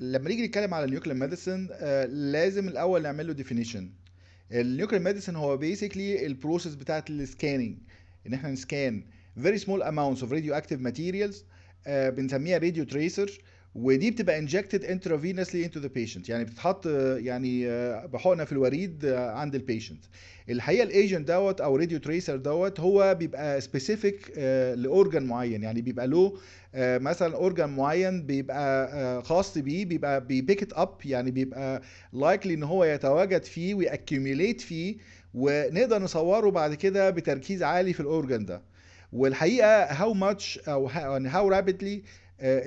لما نيجي نتكلم على النيوكلير ميديسن آه، لازم الاول نعمل له ديفينيشن النيوكلير ميديسن هو بيسكلي البروسيس بتاعه السكاننج ان احنا نسكان فيري سمول اماونتس اوف راديو اكتيف ماتيريالز بنسميها راديو تريسر ودي بتبقى انجكتد انترافينسلي انتو ذا بيشنت يعني بتتحط يعني بحقنه في الوريد عند البيشنت الحقيقه الايجنت دوت او راديو تريسر دوت هو بيبقى سبيسيفيك آه، لاورجن معين يعني بيبقى له آه، مثلا اورجان معين بيبقى آه، خاص بيه بيبقى بيبيك ات اب يعني بيبقى لايكلي ان هو يتواجد فيه ويأكيميليت فيه ونقدر نصوره بعد كده بتركيز عالي في الاورجان ده والحقيقه هاو ماتش او هاو رابيدلي يعني آه،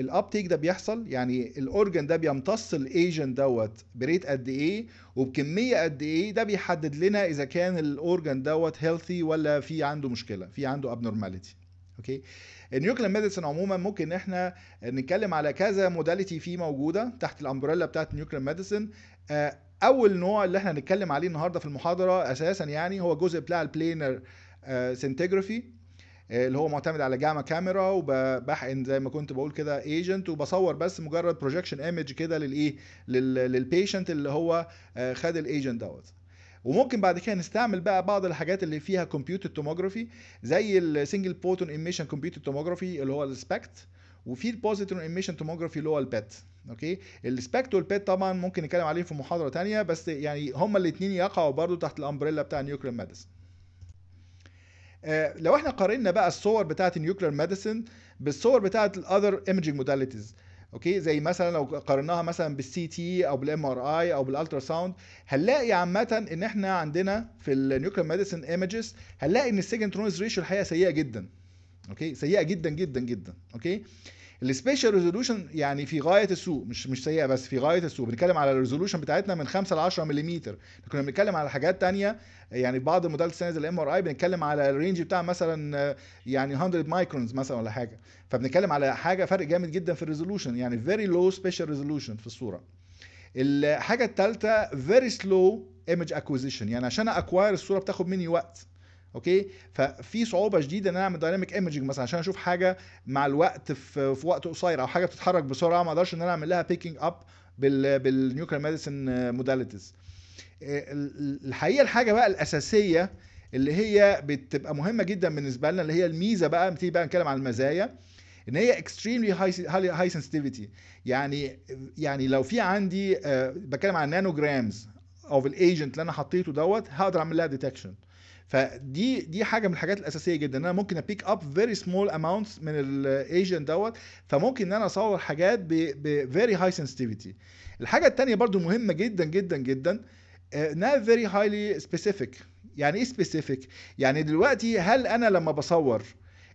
الابتيك ده بيحصل يعني الاورجن ده بيمتص الايجنت دوت بريت قد ايه وبكميه قد ايه ده بيحدد لنا اذا كان الاورجن دوت هيلثي ولا في عنده مشكله في عنده ابنورماليتي اوكي النيوكلير ميديسن عموما ممكن احنا نتكلم على كذا موداليتي فيه موجوده تحت الامبريلا بتاعت النيوكلير آه، ميديسن اول نوع اللي احنا هنتكلم عليه النهارده في المحاضره اساسا يعني هو جزء بتاع البلينر سنتجرافي آه، اللي هو معتمد على جاما كاميرا وبحقن زي ما كنت بقول كده ايجنت وبصور بس مجرد بروجكشن ايمج كده للايه للبيشنت اللي هو آه، خد الايجنت دوت وممكن بعد كده نستعمل بقى بعض الحاجات اللي فيها كمبيوتر توموجرافي زي السنجل بوتون ايميشن كمبيوتر توموجرافي اللي هو السبكت وفي البوزيتون ايميشن توموجرافي اللي هو البت اوكي السبكت والبت طبعا ممكن نتكلم عليهم في محاضره تانية بس يعني هما الاثنين يقعوا برضو تحت الامبريلا بتاع نيوكلير ميديسن آه، لو احنا قارنا بقى الصور بتاعه النيوكلير ميديسن بالصور بتاعه الاذر ايمجنج موداليتيز اوكي زي مثلا لو قارناها مثلا بالسي تي او بالام ار اي او بالالترا ساوند هنلاقي عامه ان احنا عندنا في النيوكلير ميديسن ايمجز هنلاقي ان السيجنترونز ريشيو الحقيقه سيئه جدا اوكي سيئه جدا جدا جدا اوكي السبيشال ريزولوشن يعني في غايه السوء مش مش سيئه بس في غايه السوء بنتكلم على الريزولوشن بتاعتنا من 5 ل 10 ملم كنا بنتكلم على حاجات ثانيه يعني بعض الموديلات السنه الام ار اي بنتكلم على الرينج بتاع مثلا يعني 100 مايكرونز مثلا ولا حاجه فبنتكلم على حاجه فرق جامد جدا في الريزولوشن يعني فيري لو سبيشال ريزولوشن في الصوره الحاجه الثالثه فيري سلو ايمج اكوزيشن يعني عشان اكواير الصوره بتاخد مني وقت اوكي ففي صعوبه شديده ان انا اعمل دايناميك ايمجنج مثلا عشان اشوف حاجه مع الوقت في, في وقت قصير او حاجه بتتحرك بسرعه ما اقدرش ان انا اعمل لها بيكينج اب بال بالنيوكلير ميديسن موداليتيز الحقيقه الحاجه بقى الاساسيه اللي هي بتبقى مهمه جدا بالنسبه لنا اللي هي الميزه بقى بنبتدي بقى نتكلم عن المزايا ان هي اكستريملي هاي هاي سنسيتيفيتي يعني يعني لو في عندي أه بتكلم عن نانو جرامز اوف الايجنت اللي انا حطيته دوت هقدر اعمل لها ديتكشن فدي دي حاجه من الحاجات الاساسيه جدا ان انا ممكن ابيك اب فيري سمول اماونتس من الايجنت دوت فممكن ان انا اصور حاجات بفيري هاي سنسيتيفيتي الحاجه الثانيه برضو مهمه جدا جدا جدا انها فيري هايلي سبيسيفيك يعني ايه سبيسيفيك يعني دلوقتي هل انا لما بصور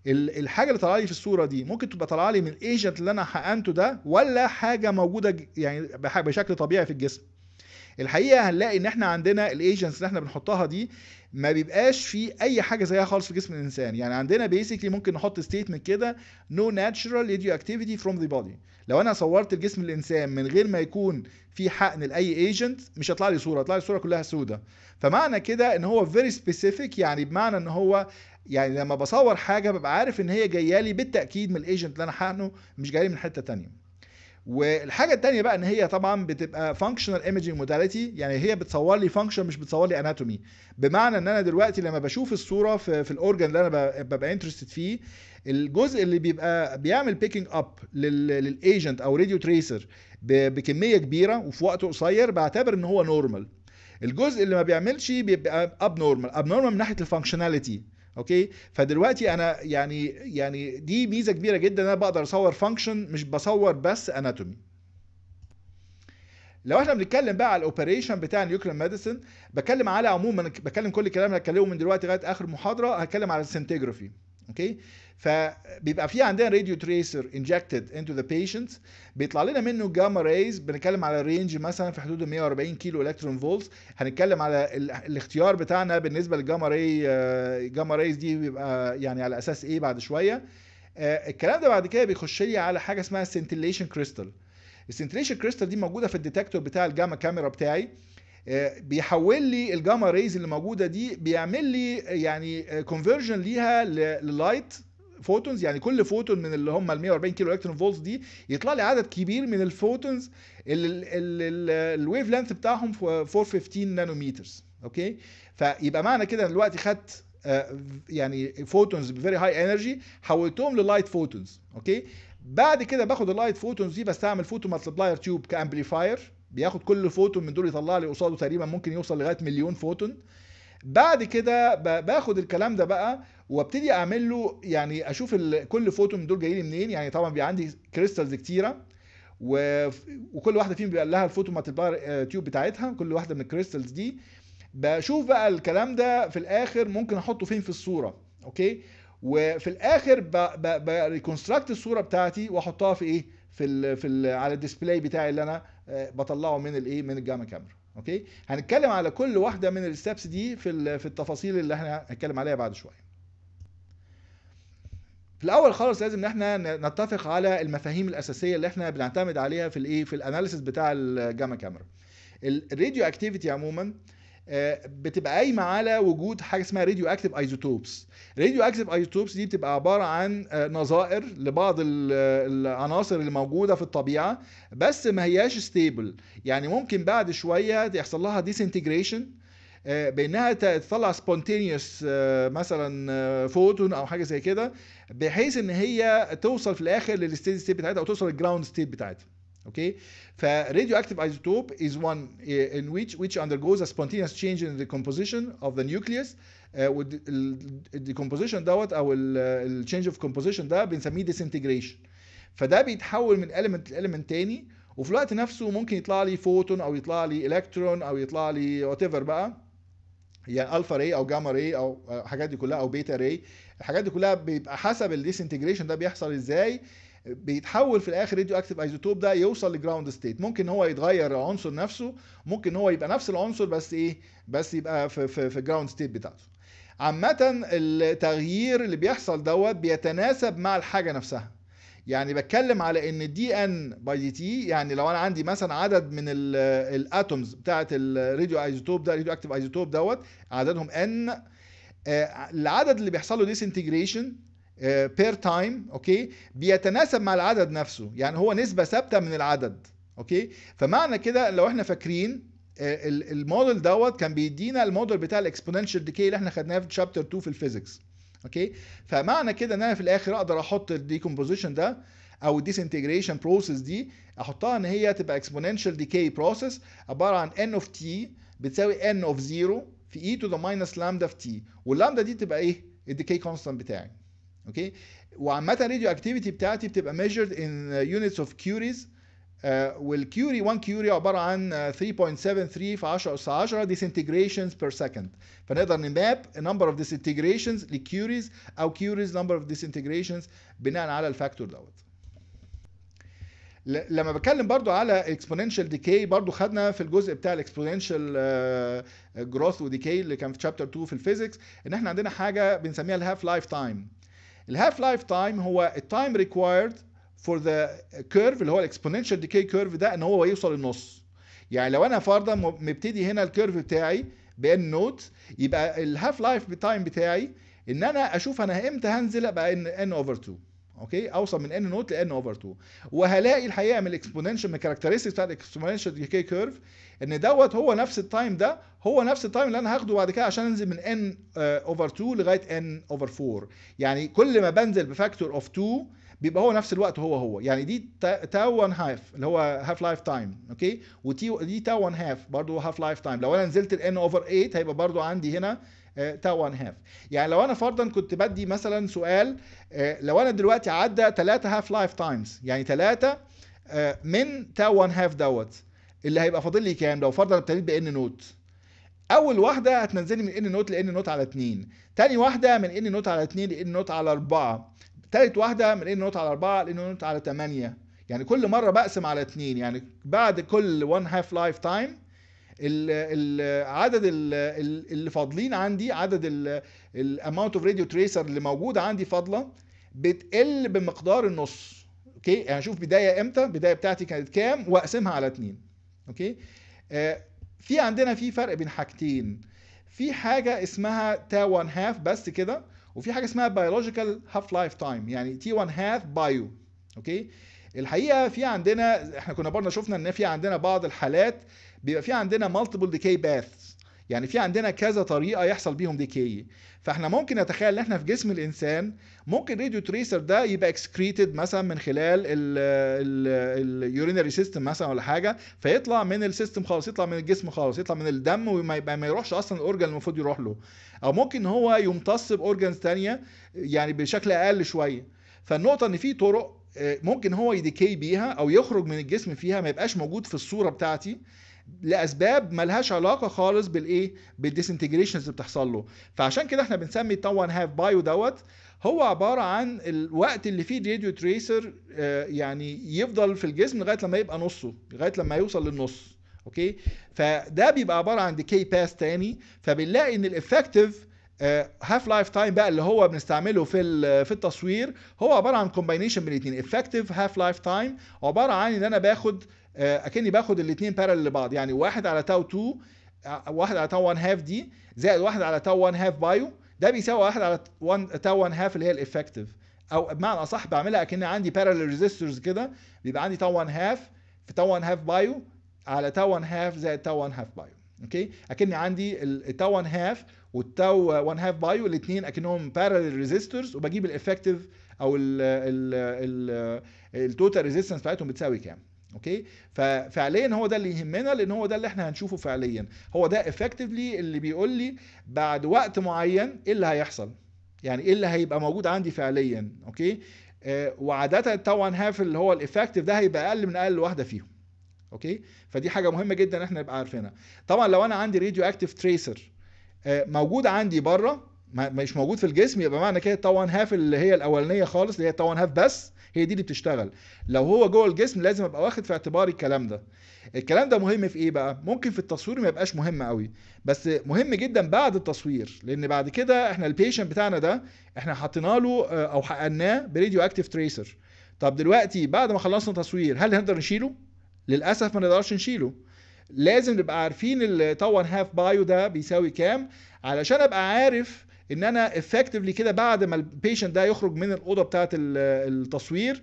الحاجه اللي طالعه لي في الصوره دي ممكن تبقى طالعه لي من الايجنت اللي انا حقنته ده ولا حاجه موجوده يعني بشكل طبيعي في الجسم الحقيقه هنلاقي ان احنا عندنا الايجنتس اللي احنا بنحطها دي ما بيبقاش في اي حاجه زيها خالص في جسم الانسان يعني عندنا بيسكلي ممكن نحط ستيتمنت كده نو ناتشرال ريديو اكتيفيتي فروم ذا بودي لو انا صورت الجسم الانسان من غير ما يكون في حقن لاي ايجنت مش هيطلع لي صوره هيطلع لي صوره كلها سودة فمعنى كده ان هو فيري سبيسيفيك يعني بمعنى ان هو يعني لما بصور حاجه ببقى عارف ان هي جايه لي بالتاكيد من الايجنت اللي انا حقنه مش جايه من حته ثانيه والحاجه الثانيه بقى ان هي طبعا بتبقى فانكشنال ايمجنج موداليتي يعني هي بتصور لي فانكشن مش بتصور لي اناتومي بمعنى ان انا دلوقتي لما بشوف الصوره في, في الاورجن اللي انا ببقى انترستد فيه الجزء اللي بيبقى بيعمل بيكينج اب للايجنت او راديو تريسر بكميه كبيره وفي وقت قصير بعتبر ان هو نورمال الجزء اللي ما بيعملش بيبقى اب نورمال اب نورمال من ناحيه الفانكشناليتي اوكي فدلوقتي انا يعني يعني دي ميزه كبيره جدا انا بقدر اصور فانكشن مش بصور بس اناتومي لو احنا بنتكلم بقى على الاوبريشن بتاع النيوكلير ميديسن بتكلم على عموما بتكلم كل الكلام اللي هتكلمه من دلوقتي لغايه اخر محاضره هتكلم على السنتيجرافي اوكي فبيبقى في عندنا راديو تريسر انجكتد انتو ذا بيشنت بيطلع لنا منه جاما ريز بنتكلم على رينج مثلا في حدود 140 كيلو الكترون فولت هنتكلم على الاختيار بتاعنا بالنسبه للجاما راي جاما ريز دي بيبقى يعني على اساس ايه بعد شويه آه، الكلام ده بعد كده بيخش لي على حاجه اسمها سنتليشن كريستال السنتليشن كريستال دي موجوده في الديتكتور بتاع الجاما كاميرا بتاعي آه، بيحول لي الجاما ريز اللي موجوده دي بيعمل لي يعني كونفرجن آه، ليها للايت فوتونز يعني كل فوتون من اللي هم ال 140 كيلو الكترون فولت دي يطلع لي عدد كبير من الفوتونز اللي الويف لينث بتاعهم 415 نانوميترز اوكي فيبقى معنى كده ان دلوقتي خدت آه، يعني فوتونز بفيري هاي انرجي حولتهم للايت فوتونز اوكي بعد كده باخد اللايت فوتونز دي بستعمل فوتو ملتبلاير تيوب كامبليفاير بياخد كل فوتون من دول يطلع لي قصاده تقريبا ممكن يوصل لغايه مليون فوتون بعد كده باخد الكلام ده بقى وابتدي اعمل له يعني اشوف كل فوتون دول جايين منين يعني طبعا بيبقى عندي كريستالز كتيره وكل واحده فيهم بيبقى لها الفوتو مالتيبار تيوب آه، بتاعتها كل واحده من الكريستالز دي بشوف بقى الكلام ده في الاخر ممكن احطه فين في الصوره اوكي وفي الاخر بريكونستراكت الصوره بتاعتي واحطها في ايه في الـ في الـ على الديسبلاي بتاعي اللي انا آه، بطلعه من الايه من الجاما كاميرا اوكي هنتكلم على كل واحده من الستبس دي في في التفاصيل اللي احنا هنتكلم عليها بعد شويه في الاول خالص لازم ان احنا نتفق على المفاهيم الاساسيه اللي احنا بنعتمد عليها في الايه في الاناليسيس بتاع الجاما كاميرا الراديو اكتيفيتي عموما آه آه، بتبقى قايمه على وجود حاجه اسمها راديو اكتيف ايزوتوبس راديو اكتيف ايزوتوبس دي بتبقى عباره عن آه، نظائر لبعض آه، العناصر اللي موجوده في الطبيعه بس ما هياش ستيبل يعني ممكن بعد شويه يحصل لها ديسنتجريشن بانها تطلع سبونتينيوس مثلا فوتون او حاجه زي كده بحيث ان هي توصل في الاخر للستيت ستيت بتاعتها او توصل للجراوند ستيت بتاعتها اوكي فراديو اكتيف ايزوتوب از one eh, in which which undergoes a spontaneous change in the composition of the nucleus والديكومبوزيشن دوت او التشينج اوف كومبوزيشن ده بنسميه disintegration فده بيتحول من element لاليمنت تاني وفي الوقت نفسه ممكن يطلع لي فوتون او يطلع لي الكترون او يطلع لي وات ايفر بقى يعني الفا راي او جاما راي او الحاجات دي كلها او بيتا راي الحاجات دي كلها بيبقى حسب الديسنتجريشن ده بيحصل ازاي بيتحول في الاخر راديو اكتيف ايزوتوب ده يوصل لجراوند ستيت ممكن هو يتغير العنصر نفسه ممكن هو يبقى نفس العنصر بس ايه بس يبقى في في, في جراوند ستيت بتاعته عامة التغيير اللي بيحصل دوت بيتناسب مع الحاجة نفسها يعني بتكلم على ان دي ان باي دي تي يعني لو انا عندي مثلا عدد من الاتومز بتاعه الراديو ايزوتوب ده الراديو اكتيف ايزوتوب دوت عددهم ان آه، العدد اللي بيحصل له انتجريشن بير آه، تايم اوكي بيتناسب مع العدد نفسه يعني هو نسبه ثابته من العدد اوكي فمعنى كده لو احنا فاكرين آه، الموديل دوت كان بيدينا الموديل بتاع الاكسبوننشال ديكي اللي احنا خدناه في شابتر 2 في الفيزيكس اوكي فمعنى كده ان انا في الاخر اقدر احط الديكومبوزيشن ده او الديسنتجريشن بروسيس دي احطها ان هي تبقى اكسبوننشال ديكي بروسيس عباره عن ان اوف تي بتساوي ان اوف زيرو في اي تو ذا ماينس لامدا في تي واللامدا دي تبقى ايه الديكي كونستانت بتاعي اوكي وعامه الراديو اكتيفيتي بتاعتي بتبقى ميجرد ان يونتس اوف كيوريز والكيوري 1 كيوري عباره عن 3.73 uh, في 10 اس 10 ديسنتجريشنز بير سكند فنقدر نماب number of disintegrations لكيوريز او كيوريز number of disintegrations بناء على الفاكتور دوت لما بتكلم برضو على اكسبوننشال decay برضو خدنا في الجزء بتاع الاكسبوننشال uh, جروث decay اللي كان في تشابتر 2 في الفيزيكس ان احنا عندنا حاجه بنسميها الهاف لايف تايم الهاف لايف تايم هو التايم ريكوايرد فور ذا كيرف اللي هو الاكسبوننشال ديكي كيرف ده ان هو يوصل للنص يعني لو انا فرضا مبتدي هنا الكيرف بتاعي بان نوت يبقى الهاف لايف تايم بتاعي ان انا اشوف انا امتى هنزل ابقى ان اوفر 2 اوكي اوصل من ان نوت لان اوفر 2 وهلاقي الحقيقه من الاكسبوننشال من الكاركترستيك بتاع الاكسبوننشال دي كي كيرف ان دوت هو نفس التايم ده هو نفس التايم اللي انا هاخده بعد كده عشان انزل من ان اوفر 2 لغايه ان اوفر 4 يعني كل ما بنزل بفاكتور اوف 2 بيبقى هو نفس الوقت هو هو يعني دي تاو 1 هاف اللي هو هاف لايف تايم اوكي ودي تاو 1 هاف برضه هاف لايف تايم لو انا نزلت الان اوفر 8 هيبقى برضه عندي هنا آه، تاو ان هاف يعني لو انا فرضا كنت بدي مثلا سؤال آه، لو انا دلوقتي عدى 3 هاف لايف تايمز يعني 3 آه، من تاو ان هاف دوت اللي هيبقى فاضل لي كام لو فرضا ابتديت بان نوت اول واحده هتنزلي من ان نوت لان نوت على 2 تاني واحده من ان نوت على 2 لان نوت على 4 تالت واحده من ان نوت على 4 لان نوت على 8 يعني كل مره بقسم على 2 يعني بعد كل 1 هاف لايف تايم عدد اللي فاضلين عندي عدد الاماونت اوف راديو تريسر اللي موجود عندي فاضله بتقل بمقدار النص اوكي يعني اشوف بدايه امتى البدايه بتاعتي كانت كام واقسمها على 2 اوكي آه في عندنا في فرق بين حاجتين في حاجه اسمها تا 1 هاف بس كده وفي حاجه اسمها بيولوجيكال هاف لايف تايم يعني تي 1 هاف بايو اوكي الحقيقه في عندنا احنا كنا برضه شفنا ان في عندنا بعض الحالات بيبقى في عندنا مالتيبل ديكاي باثز يعني في عندنا كذا طريقه يحصل بيهم ديكي فاحنا ممكن نتخيل ان احنا في جسم الانسان ممكن الريديو تريسر ده يبقى اكسكريتد مثلا من خلال اليورينري سيستم مثلا ولا حاجه فيطلع من السيستم خالص يطلع من الجسم خالص يطلع من الدم وما يبقى ما يروحش اصلا الاورجن المفروض يروح له او ممكن هو يمتص باورجنز ثانيه يعني بشكل اقل شويه فالنقطه ان في طرق آه، ممكن هو يديكي بيها او يخرج من الجسم فيها ما يبقاش موجود في الصوره بتاعتي لاسباب ملهاش علاقه خالص بالايه بالديسنتجريشنز اللي بتحصل له فعشان كده احنا بنسمي تو 1 هاف بايو دوت هو عباره عن الوقت اللي فيه راديو آه، تريسر يعني يفضل في الجسم لغايه لما يبقى نصه لغايه لما يوصل للنص اوكي فده بيبقى عباره عن ديكي باس تاني فبنلاقي ان الافكتيف هاف لايف تايم بقى اللي هو بنستعمله في في التصوير هو عباره عن كومباينيشن بين الاثنين افكتيف هاف لايف تايم عباره عن ان انا باخد آه، اكني باخد الاثنين بارل لبعض يعني واحد على تاو آه، 2 واحد على تاو 1 هاف دي زائد واحد على تاو 1 هاف بايو ده بيساوي واحد على تاو 1 هاف اللي هي الافكتيف او بمعنى اصح بعملها اكن عندي بارل ريزيستورز كده بيبقى عندي تاو 1 هاف في تاو 1 هاف بايو على تاو 1 هاف زائد تاو 1 هاف بايو اوكي اكن عندي التاو 1 هاف والتاو 1 هاف بايو الاثنين اكنهم بارلل ريزيستورز وبجيب الافكتيف او التوتال ريزيستنس بتاعتهم بتساوي كام اوكي ففعليا هو ده اللي يهمنا لان هو ده اللي احنا هنشوفه فعليا هو ده افكتيفلي اللي بيقول لي بعد وقت معين ايه اللي هيحصل يعني ايه اللي هيبقى موجود عندي فعليا اوكي آه وعاده التاو 1 هاف اللي هو الافكتيف ده هيبقى اقل من اقل واحده فيهم اوكي فدي حاجه مهمه جدا احنا نبقى عارفينها طبعا لو انا عندي راديو اكتيف تريسر آه، موجود عندي بره مش موجود في الجسم يبقى معنى كده التاون هاف اللي هي الاولانيه خالص اللي هي التاون هاف بس هي دي اللي بتشتغل لو هو جوه الجسم لازم ابقى واخد في اعتباري الكلام ده الكلام ده مهم في ايه بقى ممكن في التصوير ما يبقاش مهم قوي بس مهم جدا بعد التصوير لان بعد كده احنا البيشنت بتاعنا ده احنا حطينا له آه، او حقناه بريديو اكتيف تريسر طب دلوقتي بعد ما خلصنا تصوير هل هنقدر نشيله للاسف ما نقدرش نشيله لازم نبقى عارفين التاور هاف بايو ده بيساوي كام علشان ابقى عارف ان انا افكتفلي كده بعد ما البيشنت ده يخرج من الاوضه بتاعه التصوير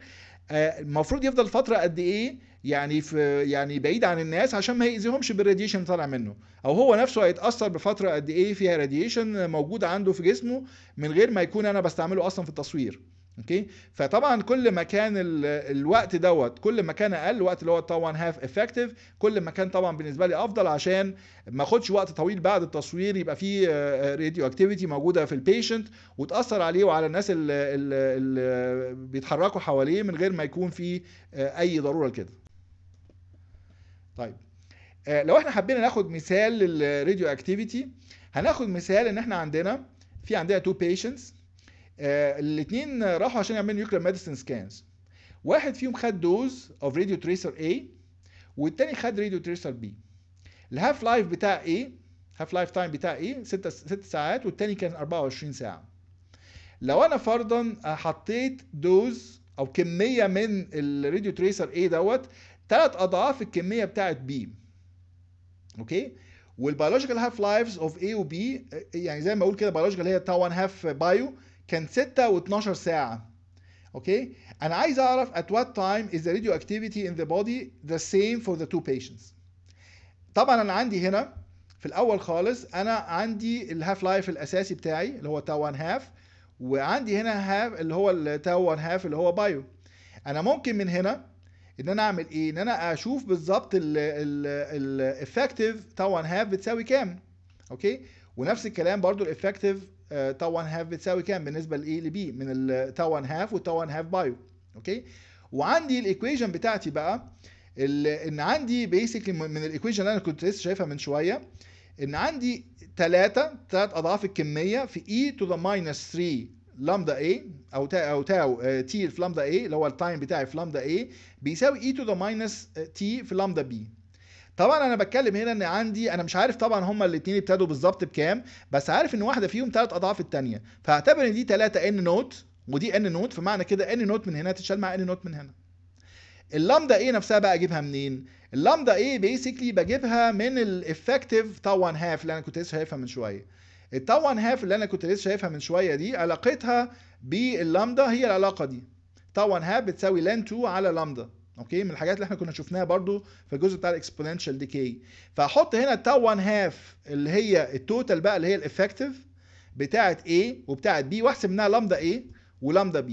آه، المفروض يفضل فتره قد ايه يعني في يعني بعيد عن الناس عشان ما يأذيهمش بالراديشن طالع منه او هو نفسه هيتاثر بفتره قد ايه فيها راديشن موجود عنده في جسمه من غير ما يكون انا بستعمله اصلا في التصوير اوكي فطبعا كل ما كان الوقت دوت كل ما كان اقل الوقت اللي هو طبعا هاف افكتيف كل ما كان طبعا بالنسبه لي افضل عشان ما اخدش وقت طويل بعد التصوير يبقى فيه راديو آه، اكتيفيتي آه، موجوده في البيشنت وتاثر عليه وعلى الناس اللي, اللي بيتحركوا حواليه من غير ما يكون في آه، اي ضروره لكده طيب لو احنا حبينا ناخد مثال للراديو اكتيفيتي هناخد مثال ان احنا عندنا في عندنا تو بيشنتس آه، الاثنين راحوا عشان يعملوا نيوكلير ميديسن سكانز واحد فيهم خد دوز اوف راديو تريسر اي والتاني خد راديو تريسر بي الهاف لايف بتاع اي هاف لايف تايم بتاع اي 6 6 ساعات والتاني كان 24 ساعه لو انا فرضا حطيت دوز او كميه من الراديو تريسر اي دوت ثلاث اضعاف الكميه بتاعت بي اوكي والبيولوجيكال هاف لايفز اوف اي وبي يعني زي ما اقول كده بيولوجيكال هي تا 1 هاف بايو كان 6 و12 ساعة اوكي انا عايز اعرف at what time is the radioactivity in the body the same for the two patients طبعا انا عندي هنا في الاول خالص انا عندي الهاف لايف الاساسي بتاعي اللي هو تاو 1 هاف وعندي هنا هاف اللي هو التاو 1 هاف اللي هو بايو انا ممكن من هنا ان انا اعمل ايه ان انا اشوف بالظبط الافكتيف تاو 1 هاف بتساوي كام اوكي ونفس الكلام برضو الافكتيف تاو 1 هاف بتساوي كام بالنسبه لاي لبي من التاو 1 هاف والتاو 1 هاف بايو اوكي وعندي الايكويشن بتاعتي بقى ان عندي بيسكلي من الايكويشن اللي انا كنت لسه شايفها من شويه ان عندي 3 3 اضعاف الكميه في اي تو ذا ماينس 3 لامدا اي او تا او تاو آه، تي في لامدا اي اللي هو التايم بتاعي في لامدا اي بيساوي اي تو ذا ماينس تي في لامدا بي طبعا انا بتكلم هنا ان عندي انا مش عارف طبعا هما الاثنين ابتدوا بالظبط بكام بس عارف ان واحده فيهم ثلاث اضعاف الثانيه فهعتبر ان دي 3 ان نوت ودي ان نوت فمعنى كده ان نوت من هنا تتشال مع ان نوت من هنا اللامدا ايه نفسها بقى اجيبها منين اللامدا ايه بيسكلي بجيبها من الافكتيف تاو 1 هاف اللي انا كنت لسه شايفها من شويه التاو 1 هاف اللي انا كنت لسه شايفها من شويه دي علاقتها باللامدا هي العلاقه دي تاو 1 هاف بتساوي لان 2 على لامدا اوكي من الحاجات اللي احنا كنا شفناها برضو في الجزء بتاع الاكسبوننشال ديكي فهحط هنا تاو 1 هاف اللي هي التوتال بقى اللي هي الافكتيف بتاعه A وبتاعه B واحسب منها لامدا A ولامدا B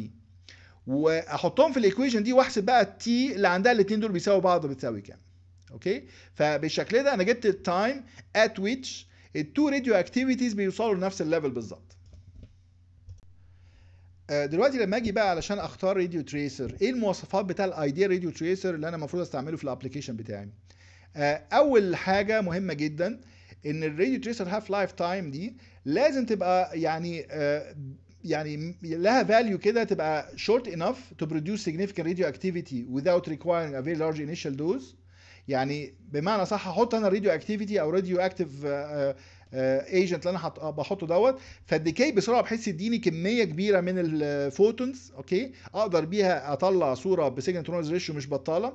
واحطهم في الايكويشن دي واحسب بقى التي اللي عندها الاثنين دول بيساوي بعض بتساوي كام اوكي فبالشكل ده انا جبت التايم ات ويتش التو راديو اكتيفيتيز بيوصلوا لنفس الليفل بالظبط آه، دلوقتي لما اجي بقى علشان اختار راديو تريسر ايه المواصفات بتاع الايديا راديو تريسر اللي انا المفروض استعمله في الابلكيشن بتاعي آه، اول حاجه مهمه جدا ان الراديو تريسر هاف لايف تايم دي لازم تبقى يعني آه، يعني لها فاليو كده تبقى شورت انف تو برودوس produce راديو اكتيفيتي وذاوت ريكوايرنج ا فيري لارج انيشال دوز يعني بمعنى صح احط انا راديو اكتيفيتي او راديو اكتيف ايجنت آه، اللي انا آه، بحطه دوت فالديكي بسرعه بحيث يديني كميه كبيره من الفوتونز اوكي اقدر بيها اطلع صوره بسيجنت ريشيو مش بطاله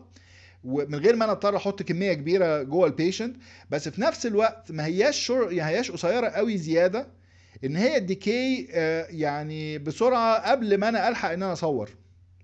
ومن غير ما انا اضطر احط كميه كبيره جوه البيشنت بس في نفس الوقت ما هياش شور يعني ما هياش قصيره قوي زياده ان هي الديكي آه، يعني بسرعه قبل ما انا الحق ان انا اصور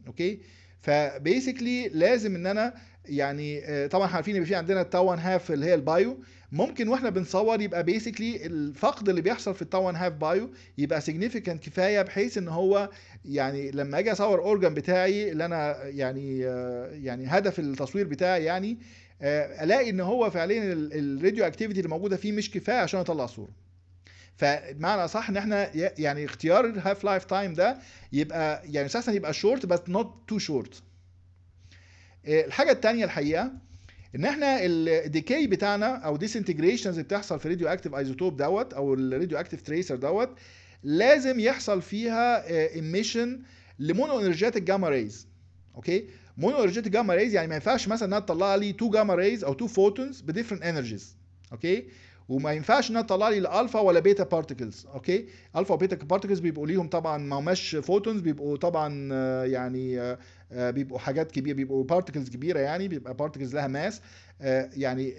اوكي فبيسكلي لازم ان انا يعني آه، طبعا احنا عارفين ان في عندنا التاو هاف اللي هي البايو ممكن واحنا بنصور يبقى بيسكلي الفقد اللي بيحصل في التاو هاف بايو يبقى سيجنيفيكانت كفايه بحيث ان هو يعني لما اجي اصور اورجان بتاعي اللي انا يعني آه، يعني هدف التصوير بتاعي يعني آه، الاقي ان هو فعليا الراديو اكتيفيتي اللي موجوده فيه مش كفايه عشان اطلع صوره فمعنى صح ان احنا يعني اختيار الهاف لايف تايم ده يبقى يعني اساسا يبقى شورت بس نوت تو شورت الحاجه الثانيه الحقيقه ان احنا الديكي بتاعنا او ديسنتجريشنز بتحصل في الراديو اكتيف ايزوتوب دوت او الراديو اكتيف تريسر دوت لازم يحصل فيها ايميشن آه، لمونو انرجيتك جاما ريز اوكي مونو انرجيتك جاما ريز يعني ما ينفعش مثلا انها تطلع لي تو جاما ريز او تو فوتونز بديفرنت انرجيز اوكي وما ينفعش انها تطلع لي لا الفا ولا بيتا بارتكلز اوكي الفا وبيتا بارتكلز بيبقوا ليهم طبعا ما هماش فوتونز بيبقوا طبعا آه، يعني آه، آه، بيبقوا حاجات كبيره بيبقوا بارتكلز كبيره يعني بيبقى بارتكلز لها ماس يعني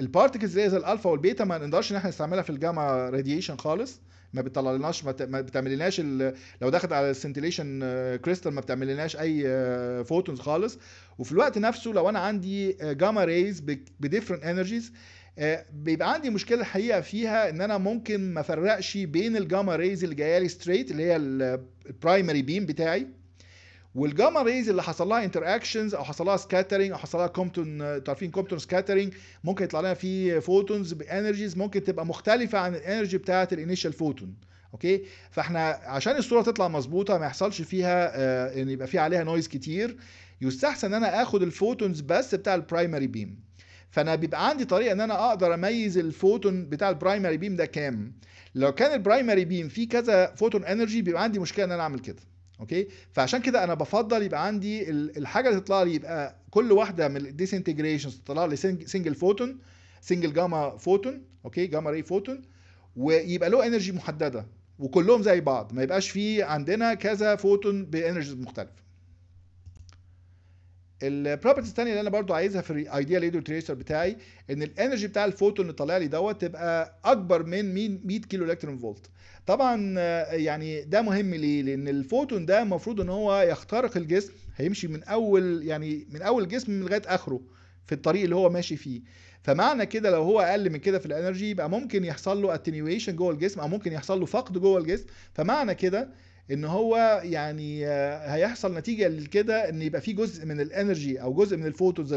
البارتكلز اللي هي زي الالفا والبيتا ما نقدرش ان احنا نستعملها في الجاما راديشن خالص ما بتطلعلناش ما بتعملناش لو دخلت على السنتيليشن كريستال ما بتعملناش اي فوتونز خالص وفي الوقت نفسه لو انا عندي جاما ريز بديفرنت انرجيز آه، بيبقى عندي مشكله الحقيقه فيها ان انا ممكن ما افرقش بين الجاما ريز اللي جايه لي ستريت اللي هي البرايمري بيم بتاعي والجاما ريز اللي حصل لها انتر اكشنز او حصل لها سكاترنج او حصل لها كومبتون تعرفين كومبتون سكاترنج ممكن يطلع لنا فيه فوتونز بانرجيز ممكن تبقى مختلفه عن الانرجي بتاعه الانيشال فوتون اوكي فاحنا عشان الصوره تطلع مظبوطه ما يحصلش فيها آه، ان يبقى في عليها نويز كتير يستحسن ان انا اخد الفوتونز بس بتاع البرايمري بيم فانا بيبقى عندي طريقه ان انا اقدر اميز الفوتون بتاع البرايمري بيم ده كام لو كان البرايمري بيم فيه كذا فوتون انرجي بيبقى عندي مشكله ان انا اعمل كده اوكي فعشان كده انا بفضل يبقى عندي الحاجه اللي تطلع لي يبقى كل واحده من الديسنتجريشنز تطلع لي سنجل فوتون سنجل جاما فوتون اوكي جاما ري فوتون ويبقى له انرجي محدده وكلهم زي بعض ما يبقاش فيه عندنا كذا فوتون بانرجيز مختلفه البروبرتيز الثانيه اللي انا برضو عايزها في الايديال راديو تريسر بتاعي ان الانرجي بتاع الفوتون اللي طالع لي دوت تبقى اكبر من 100 كيلو الكترون فولت طبعا آه، يعني ده مهم ليه لان الفوتون ده المفروض ان هو يخترق الجسم هيمشي من اول يعني من اول جسم لغايه اخره في الطريق اللي هو ماشي فيه فمعنى كده لو هو اقل من كده في الانرجي يبقى ممكن يحصل له اتنيويشن جوه الجسم او ممكن يحصل له فقد جوه الجسم فمعنى كده ان هو يعني آه، هيحصل نتيجه لكده ان يبقى في جزء من الانرجي او جزء من الفوتونز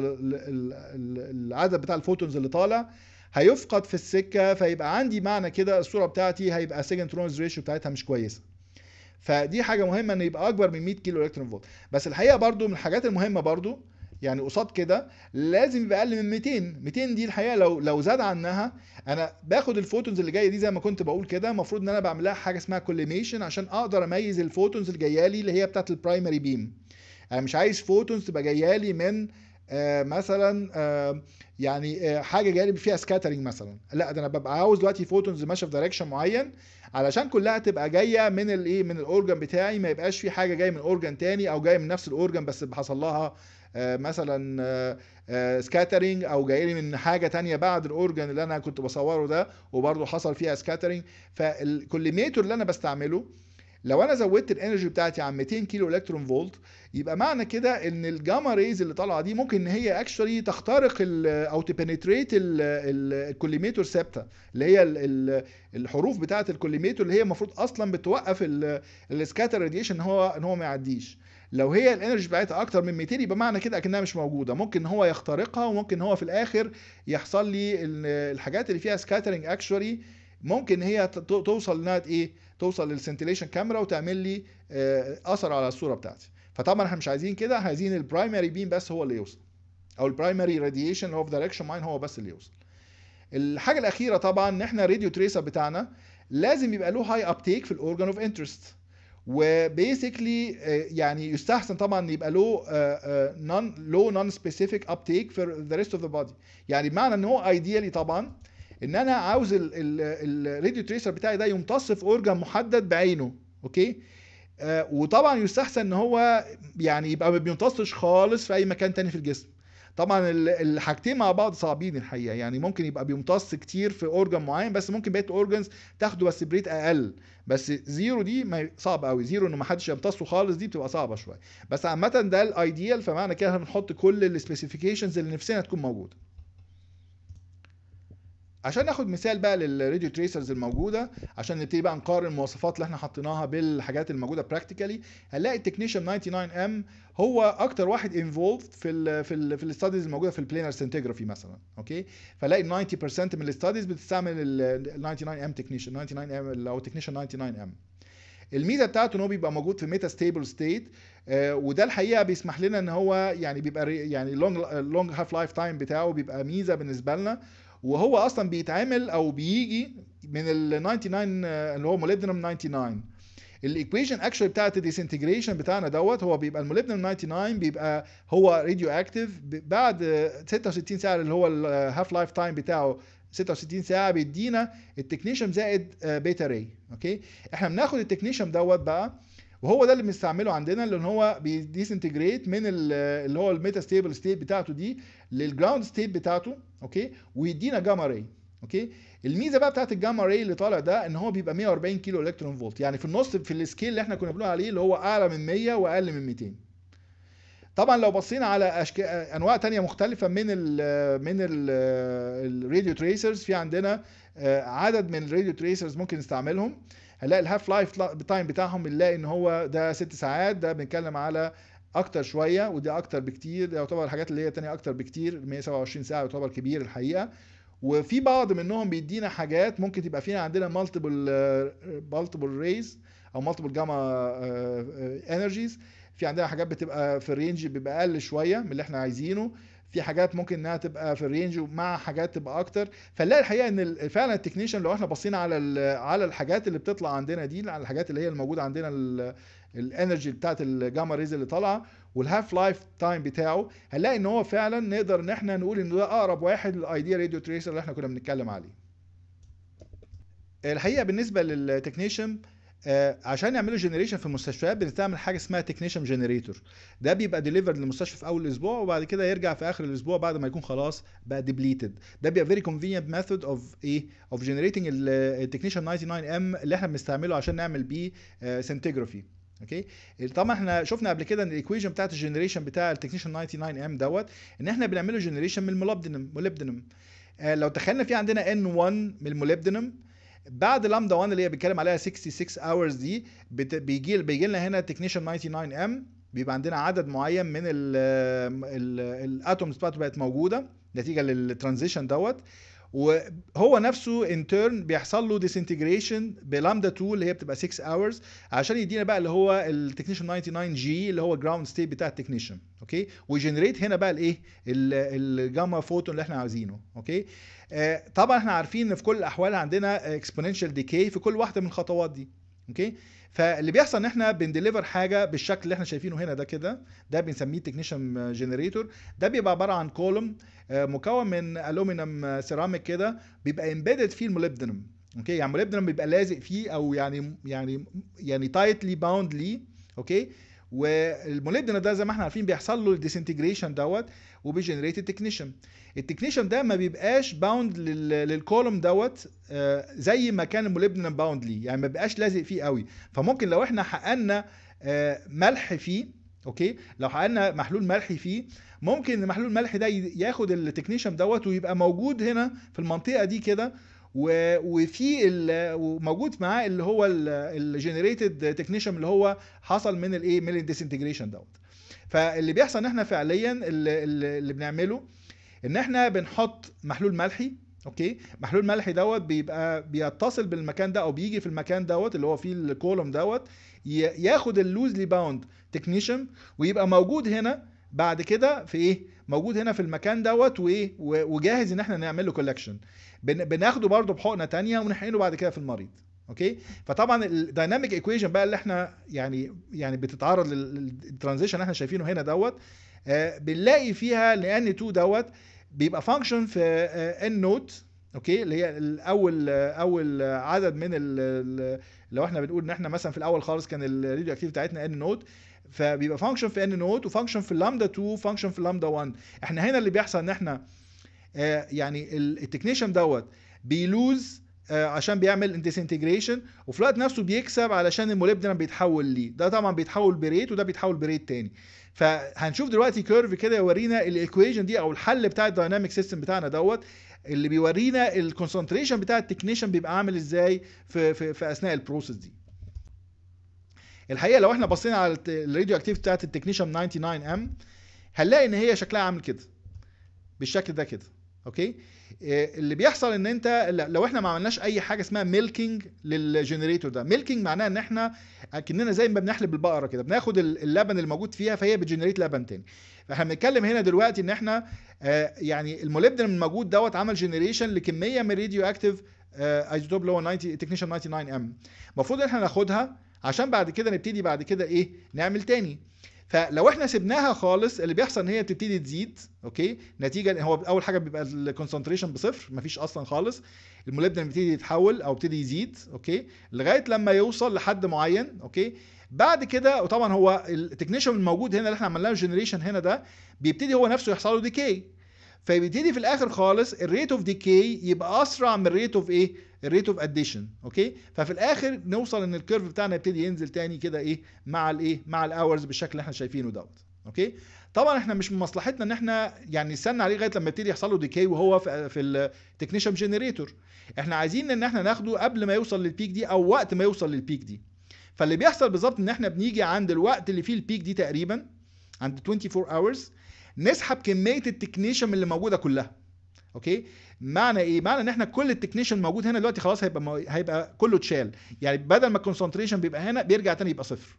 العدد بتاع الفوتونز اللي طالع هيفقد في السكه فيبقى عندي معنى كده الصوره بتاعتي هيبقى سيجنت رونز ريشيو بتاعتها مش كويسه فدي حاجه مهمه ان يبقى اكبر من 100 كيلو الكترون فولت بس الحقيقه برضو من الحاجات المهمه برضو يعني قصاد كده لازم يبقى اقل من 200 200 دي الحقيقه لو لو زاد عنها انا باخد الفوتونز اللي جايه دي زي ما كنت بقول كده المفروض ان انا بعمل لها حاجه اسمها كوليميشن عشان اقدر اميز الفوتونز اللي جايه لي اللي هي بتاعه البرايمري بيم انا مش عايز فوتونز تبقى جايه لي من آه مثلا آه يعني آه حاجه جايه لي فيها سكاترنج مثلا لا ده انا ببقى عاوز دلوقتي فوتونز ماشيه في دايركشن معين علشان كلها تبقى جايه من الايه من الاورجن بتاعي ما يبقاش في حاجه جايه من اورجن تاني او جايه من نفس الاورجن بس حصل لها آه، مثلا سكاترينج آه، آه، او جاي لي من حاجه تانية بعد الاورجن اللي انا كنت بصوره ده وبرده حصل فيها سكاترينج فالكوليميتور اللي انا بستعمله لو انا زودت الانرجي بتاعتي عن 200 كيلو الكترون فولت يبقى معنى كده ان الجاما ريز اللي طالعه دي ممكن ان هي اكشولي تخترق او تبنتريت الكوليميتور سبتا اللي هي الحروف بتاعه الكوليميتور اللي هي المفروض اصلا بتوقف السكاتر راديشن ان هو ان هو ما يعديش لو هي الانرجي بتاعتها اكتر من 200 يبقى معنى كده اكنها مش موجوده ممكن هو يخترقها وممكن هو في الاخر يحصل لي الحاجات اللي فيها سكاترنج اكشوري ممكن هي توصل انها ايه توصل للسنتيليشن كاميرا وتعمل لي آه، اثر على الصوره بتاعتي فطبعا احنا مش عايزين كده عايزين البرايمري بيم بس هو اللي يوصل او البرايمري راديشن اوف دايركشن ماين هو بس اللي يوصل الحاجه الاخيره طبعا ان احنا راديو تريسر بتاعنا لازم يبقى له هاي ابتيك في الاورجان اوف انترست وبيسكلي آه، يعني يستحسن طبعا يبقى له نون لو نون سبيسيفيك ابتيك فور ذا ريست اوف ذا بودي يعني بمعنى ان هو ايديالي طبعا ان انا عاوز الراديو تريسر بتاعي ده يمتص في اورجان محدد بعينه اوكي آه، وطبعا يستحسن ان هو يعني يبقى ما بيمتصش خالص في اي مكان تاني في الجسم طبعا الحاجتين مع بعض صعبين الحقيقه يعني ممكن يبقى بيمتص كتير في اورجان معين بس ممكن بقيه الاورجنز تاخده بس بريت اقل بس زيرو دي صعب قوي زيرو انه ما حدش يمتصه خالص دي بتبقى صعبه شويه بس عامه ده الايديال فمعنى كده هنحط كل السبيسيفيكيشنز اللي نفسنا تكون موجوده عشان ناخد مثال بقى للريديو تريسرز الموجوده عشان نبتدي بقى نقارن المواصفات اللي احنا حطيناها بالحاجات الموجوده براكتيكالي هنلاقي التكنيشن 99 ام هو اكتر واحد انفولفد في الـ في الـ في الاستاديز الموجوده في البلينر سنتيجرافي مثلا اوكي فلاقي 90% من الاستاديز بتستعمل ال 99 ام تكنيشن 99 ام او تكنيشن 99 ام الميزه بتاعته ان هو بيبقى موجود في ميتا ستيبل ستيت وده الحقيقه بيسمح لنا ان هو يعني بيبقى يعني لونج لونج هاف لايف تايم بتاعه بيبقى ميزه بالنسبه لنا وهو اصلا بيتعمل او بيجي من ال 99 آه، اللي هو مولبدنم 99 الايكويشن اكشولي بتاعه الديسنتجريشن بتاعنا دوت هو بيبقى المولبدنم 99 بيبقى هو راديو اكتيف بعد 66 ساعه اللي هو الهاف لايف تايم بتاعه 66 ساعه بيدينا التكنيشم زائد بيتا ري اوكي احنا بناخد التكنيشم دوت بقى وهو ده اللي بنستعمله عندنا لان هو بيديسنتجريت من اللي هو الميتا ستيبل ستيت بتاعته دي للجراوند ستيت بتاعته اوكي ويدينا جاما راي اوكي الميزه بقى بتاعت الجاما راي اللي طالع ده ان هو بيبقى 140 كيلو الكترون فولت يعني في النص في السكيل اللي احنا كنا بنقول عليه اللي هو اعلى من 100 واقل من 200 طبعا لو بصينا على أشك... انواع تانية مختلفه من الـ من الراديو تريسرز في عندنا آه، عدد من الراديو تريسرز ممكن نستعملهم هنلاقي الهاف لايف تايم بتاعهم بنلاقي ان هو ده ست ساعات ده بنتكلم على اكتر شويه ودي اكتر بكتير يعتبر الحاجات اللي هي تانية اكتر بكتير 127 ساعه يعتبر كبير الحقيقه وفي بعض منهم بيدينا حاجات ممكن تبقى فينا عندنا مالتيبل مالتيبل ريز او مالتيبل جاما انرجيز في عندنا حاجات بتبقى في الرينج بيبقى اقل شويه من اللي احنا عايزينه في حاجات ممكن انها تبقى في الرينج ومع حاجات تبقى اكتر فنلاقي الحقيقه ان فعلا التكنيشن لو احنا بصينا على على الحاجات اللي بتطلع عندنا دي على الحاجات اللي هي الموجوده عندنا الانرجي بتاعت الجاما ريز اللي طالعه والهاف لايف تايم بتاعه هنلاقي ان هو فعلا نقدر ان احنا نقول ان ده اقرب واحد للايديا راديو تريسر اللي احنا كنا بنتكلم عليه الحقيقه بالنسبه للتكنيشن آه، عشان يعملوا جنريشن في المستشفيات بنستعمل حاجه اسمها تكنيشن جنريتور ده بيبقى ديليفرد للمستشفى في اول اسبوع وبعد كده يرجع في اخر الاسبوع بعد ما يكون خلاص بقى ديبليتد ده بيبقى فيري كونفينينت ميثود اوف ايه اوف جنريتنج التكنيشن 99 ام اللي احنا بنستعمله عشان نعمل بيه سنتجرافي آه، اوكي طبعا احنا شفنا قبل كده ان الايكويشن بتاعت الجنريشن بتاع التكنيشن 99 ام دوت ان احنا بنعمله جنريشن من المولبدنم مولبدنم آه لو تخيلنا في عندنا ان 1 من المولبدنم بعد لامدا 1 اللي هي بيتكلم عليها 66 اورز دي بيجي بيجي لنا هنا تكنيشن 99 ام بيبقى عندنا عدد معين من الاتومز بتاعته بقت موجوده نتيجه للترانزيشن دوت وهو نفسه ان تيرن بيحصل له ديسنتجريشن بلامدا 2 اللي هي بتبقى 6 اورز عشان يدينا بقى اللي هو التكنيشن 99 جي اللي هو جراوند ستيت بتاع التكنيشن اوكي ويجنريت هنا بقى الايه الجاما فوتون اللي احنا عايزينه اوكي آه، طبعا احنا عارفين ان في كل الاحوال عندنا اكسبوننشال ديكي في كل واحده من الخطوات دي اوكي فاللي بيحصل ان احنا بنديليفر حاجه بالشكل اللي احنا شايفينه هنا ده كده ده بنسميه تكنيشن جنريتور ده بيبقى عباره عن كولوم آه، مكون من الومنيوم سيراميك كده بيبقى امبيدد فيه الموليبدنم اوكي يعني الموليبدنم بيبقى لازق فيه او يعني يعني يعني تايتلي باوند ليه اوكي والمولبدنا ده زي ما احنا عارفين بيحصل له الديسنتجريشن دوت وبيجنريت التكنيشن التكنيشن ده ما بيبقاش باوند للكولوم دوت آه، زي ما كان المولبدنا باوند ليه يعني ما بيبقاش لازق فيه قوي فممكن لو احنا حققنا آه، ملح فيه اوكي لو حققنا محلول ملحي فيه ممكن المحلول الملحي ده ياخد التكنيشن دوت ويبقى موجود هنا في المنطقه دي كده وفي وموجود معاه اللي هو الجنريتد تكنيشن اللي هو حصل من الايه من الديسنتجريشن دوت فاللي بيحصل ان احنا فعليا اللي, اللي بنعمله ان احنا بنحط محلول ملحي اوكي محلول ملحي دوت بيبقى بيتصل بالمكان ده او بيجي في المكان دوت اللي هو فيه الكولوم دوت ياخد اللوزلي باوند تكنيشن ويبقى موجود هنا بعد كده في ايه موجود هنا في المكان دوت وايه وجاهز ان احنا نعمل له كولكشن بناخده برضه بحقنه تانية ونحقنه بعد كده في المريض اوكي فطبعا الدايناميك ايكويشن بقى اللي احنا يعني يعني بتتعرض للترانزيشن اللي احنا شايفينه هنا دوت آه، بنلاقي فيها لان 2 دوت بيبقى فانكشن في ان آه، نوت اوكي اللي هي اول اول عدد من لو احنا بنقول ان احنا مثلا في الاول خالص كان الريديو اكتيف بتاعتنا ان نوت فبيبقى فانكشن في ان نوت وفانكشن في لامدا 2 وفانكشن في لامدا 1 احنا هنا اللي بيحصل ان احنا آه، يعني التكنيشن دوت بيلوز آه، عشان بيعمل ديسنتجريشن وفي الوقت نفسه بيكسب علشان الموليبدنم بيتحول ليه ده طبعا بيتحول بريت وده بيتحول بريت تاني فهنشوف دلوقتي كيرف كده يورينا الايكويشن دي او الحل بتاع الدايناميك سيستم بتاعنا دوت اللي بيورينا الكونسنتريشن بتاع التكنيشن بيبقى عامل ازاي في, في, في اثناء البروسيس دي الحقيقه لو احنا بصينا على الراديو اكتيف بتاعت التكنيشن 99 ام هنلاقي ان هي شكلها عامل كده بالشكل ده كده اوكي آه، اللي بيحصل ان انت لو احنا ما عملناش اي حاجه اسمها ميلكينج للجنريتور ده ميلكينج معناها ان احنا اكننا زي ما بنحلب البقره كده بناخد اللبن اللي موجود فيها فهي بتجنريت لبن تاني فاحنا بنتكلم هنا دلوقتي ان احنا آه، يعني المولبدن الموجود دوت عمل جنريشن لكميه من راديو اكتيف ايزوتوب اللي هو 90 تكنيشن 99 ام المفروض ان احنا ناخدها عشان بعد كده نبتدي بعد كده ايه نعمل تاني فلو احنا سبناها خالص اللي بيحصل ان هي بتبتدي تزيد اوكي نتيجه هو اول حاجه بيبقى الكونسنتريشن بصفر مفيش اصلا خالص المولبدن بيبتدي يتحول او بيبتدي يزيد اوكي لغايه لما يوصل لحد معين اوكي بعد كده وطبعا هو التكنيشن الموجود هنا اللي احنا عملناه جنريشن هنا ده بيبتدي هو نفسه يحصل له ديكاي فيبتدي في الاخر خالص الريت اوف ديكاي يبقى اسرع من الريت اوف ايه الريت اوف اديشن اوكي ففي الاخر نوصل ان الكيرف بتاعنا يبتدي ينزل تاني كده ايه مع الايه مع الاورز بالشكل اللي احنا شايفينه دوت اوكي طبعا احنا مش من مصلحتنا ان احنا يعني نستنى عليه لغايه لما يبتدي يحصل له ديكاي وهو في, في التكنيشن جنريتور احنا عايزين ان احنا ناخده قبل ما يوصل للبيك دي او وقت ما يوصل للبيك دي فاللي بيحصل بالظبط ان احنا بنيجي عند الوقت اللي فيه البيك دي تقريبا عند 24 اورز نسحب كميه التكنيشن اللي موجوده كلها اوكي معنى ايه معنى ان احنا كل التكنيشن موجود هنا دلوقتي خلاص هيبقى مو... هيبقى كله اتشال يعني بدل ما الكونسنتريشن بيبقى هنا بيرجع تاني يبقى صفر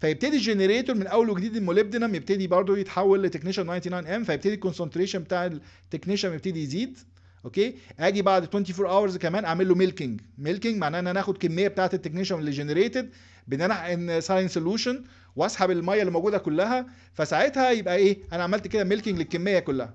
فيبتدي الجنريتور من اول وجديد الموليبدينم يبتدي برضه يتحول لتكنيشن 99 ام فيبتدي الكونسنتريشن بتاع التكنيشن يبتدي يزيد اوكي اجي بعد 24 اورز كمان اعمل له ميلكينج ميلكينج معناه ان انا اخد كميه بتاعه التكنيشن اللي جنريتد بان انا ان ساين سولوشن واسحب الميه اللي موجوده كلها فساعتها يبقى ايه انا عملت كده ميلكينج للكميه كلها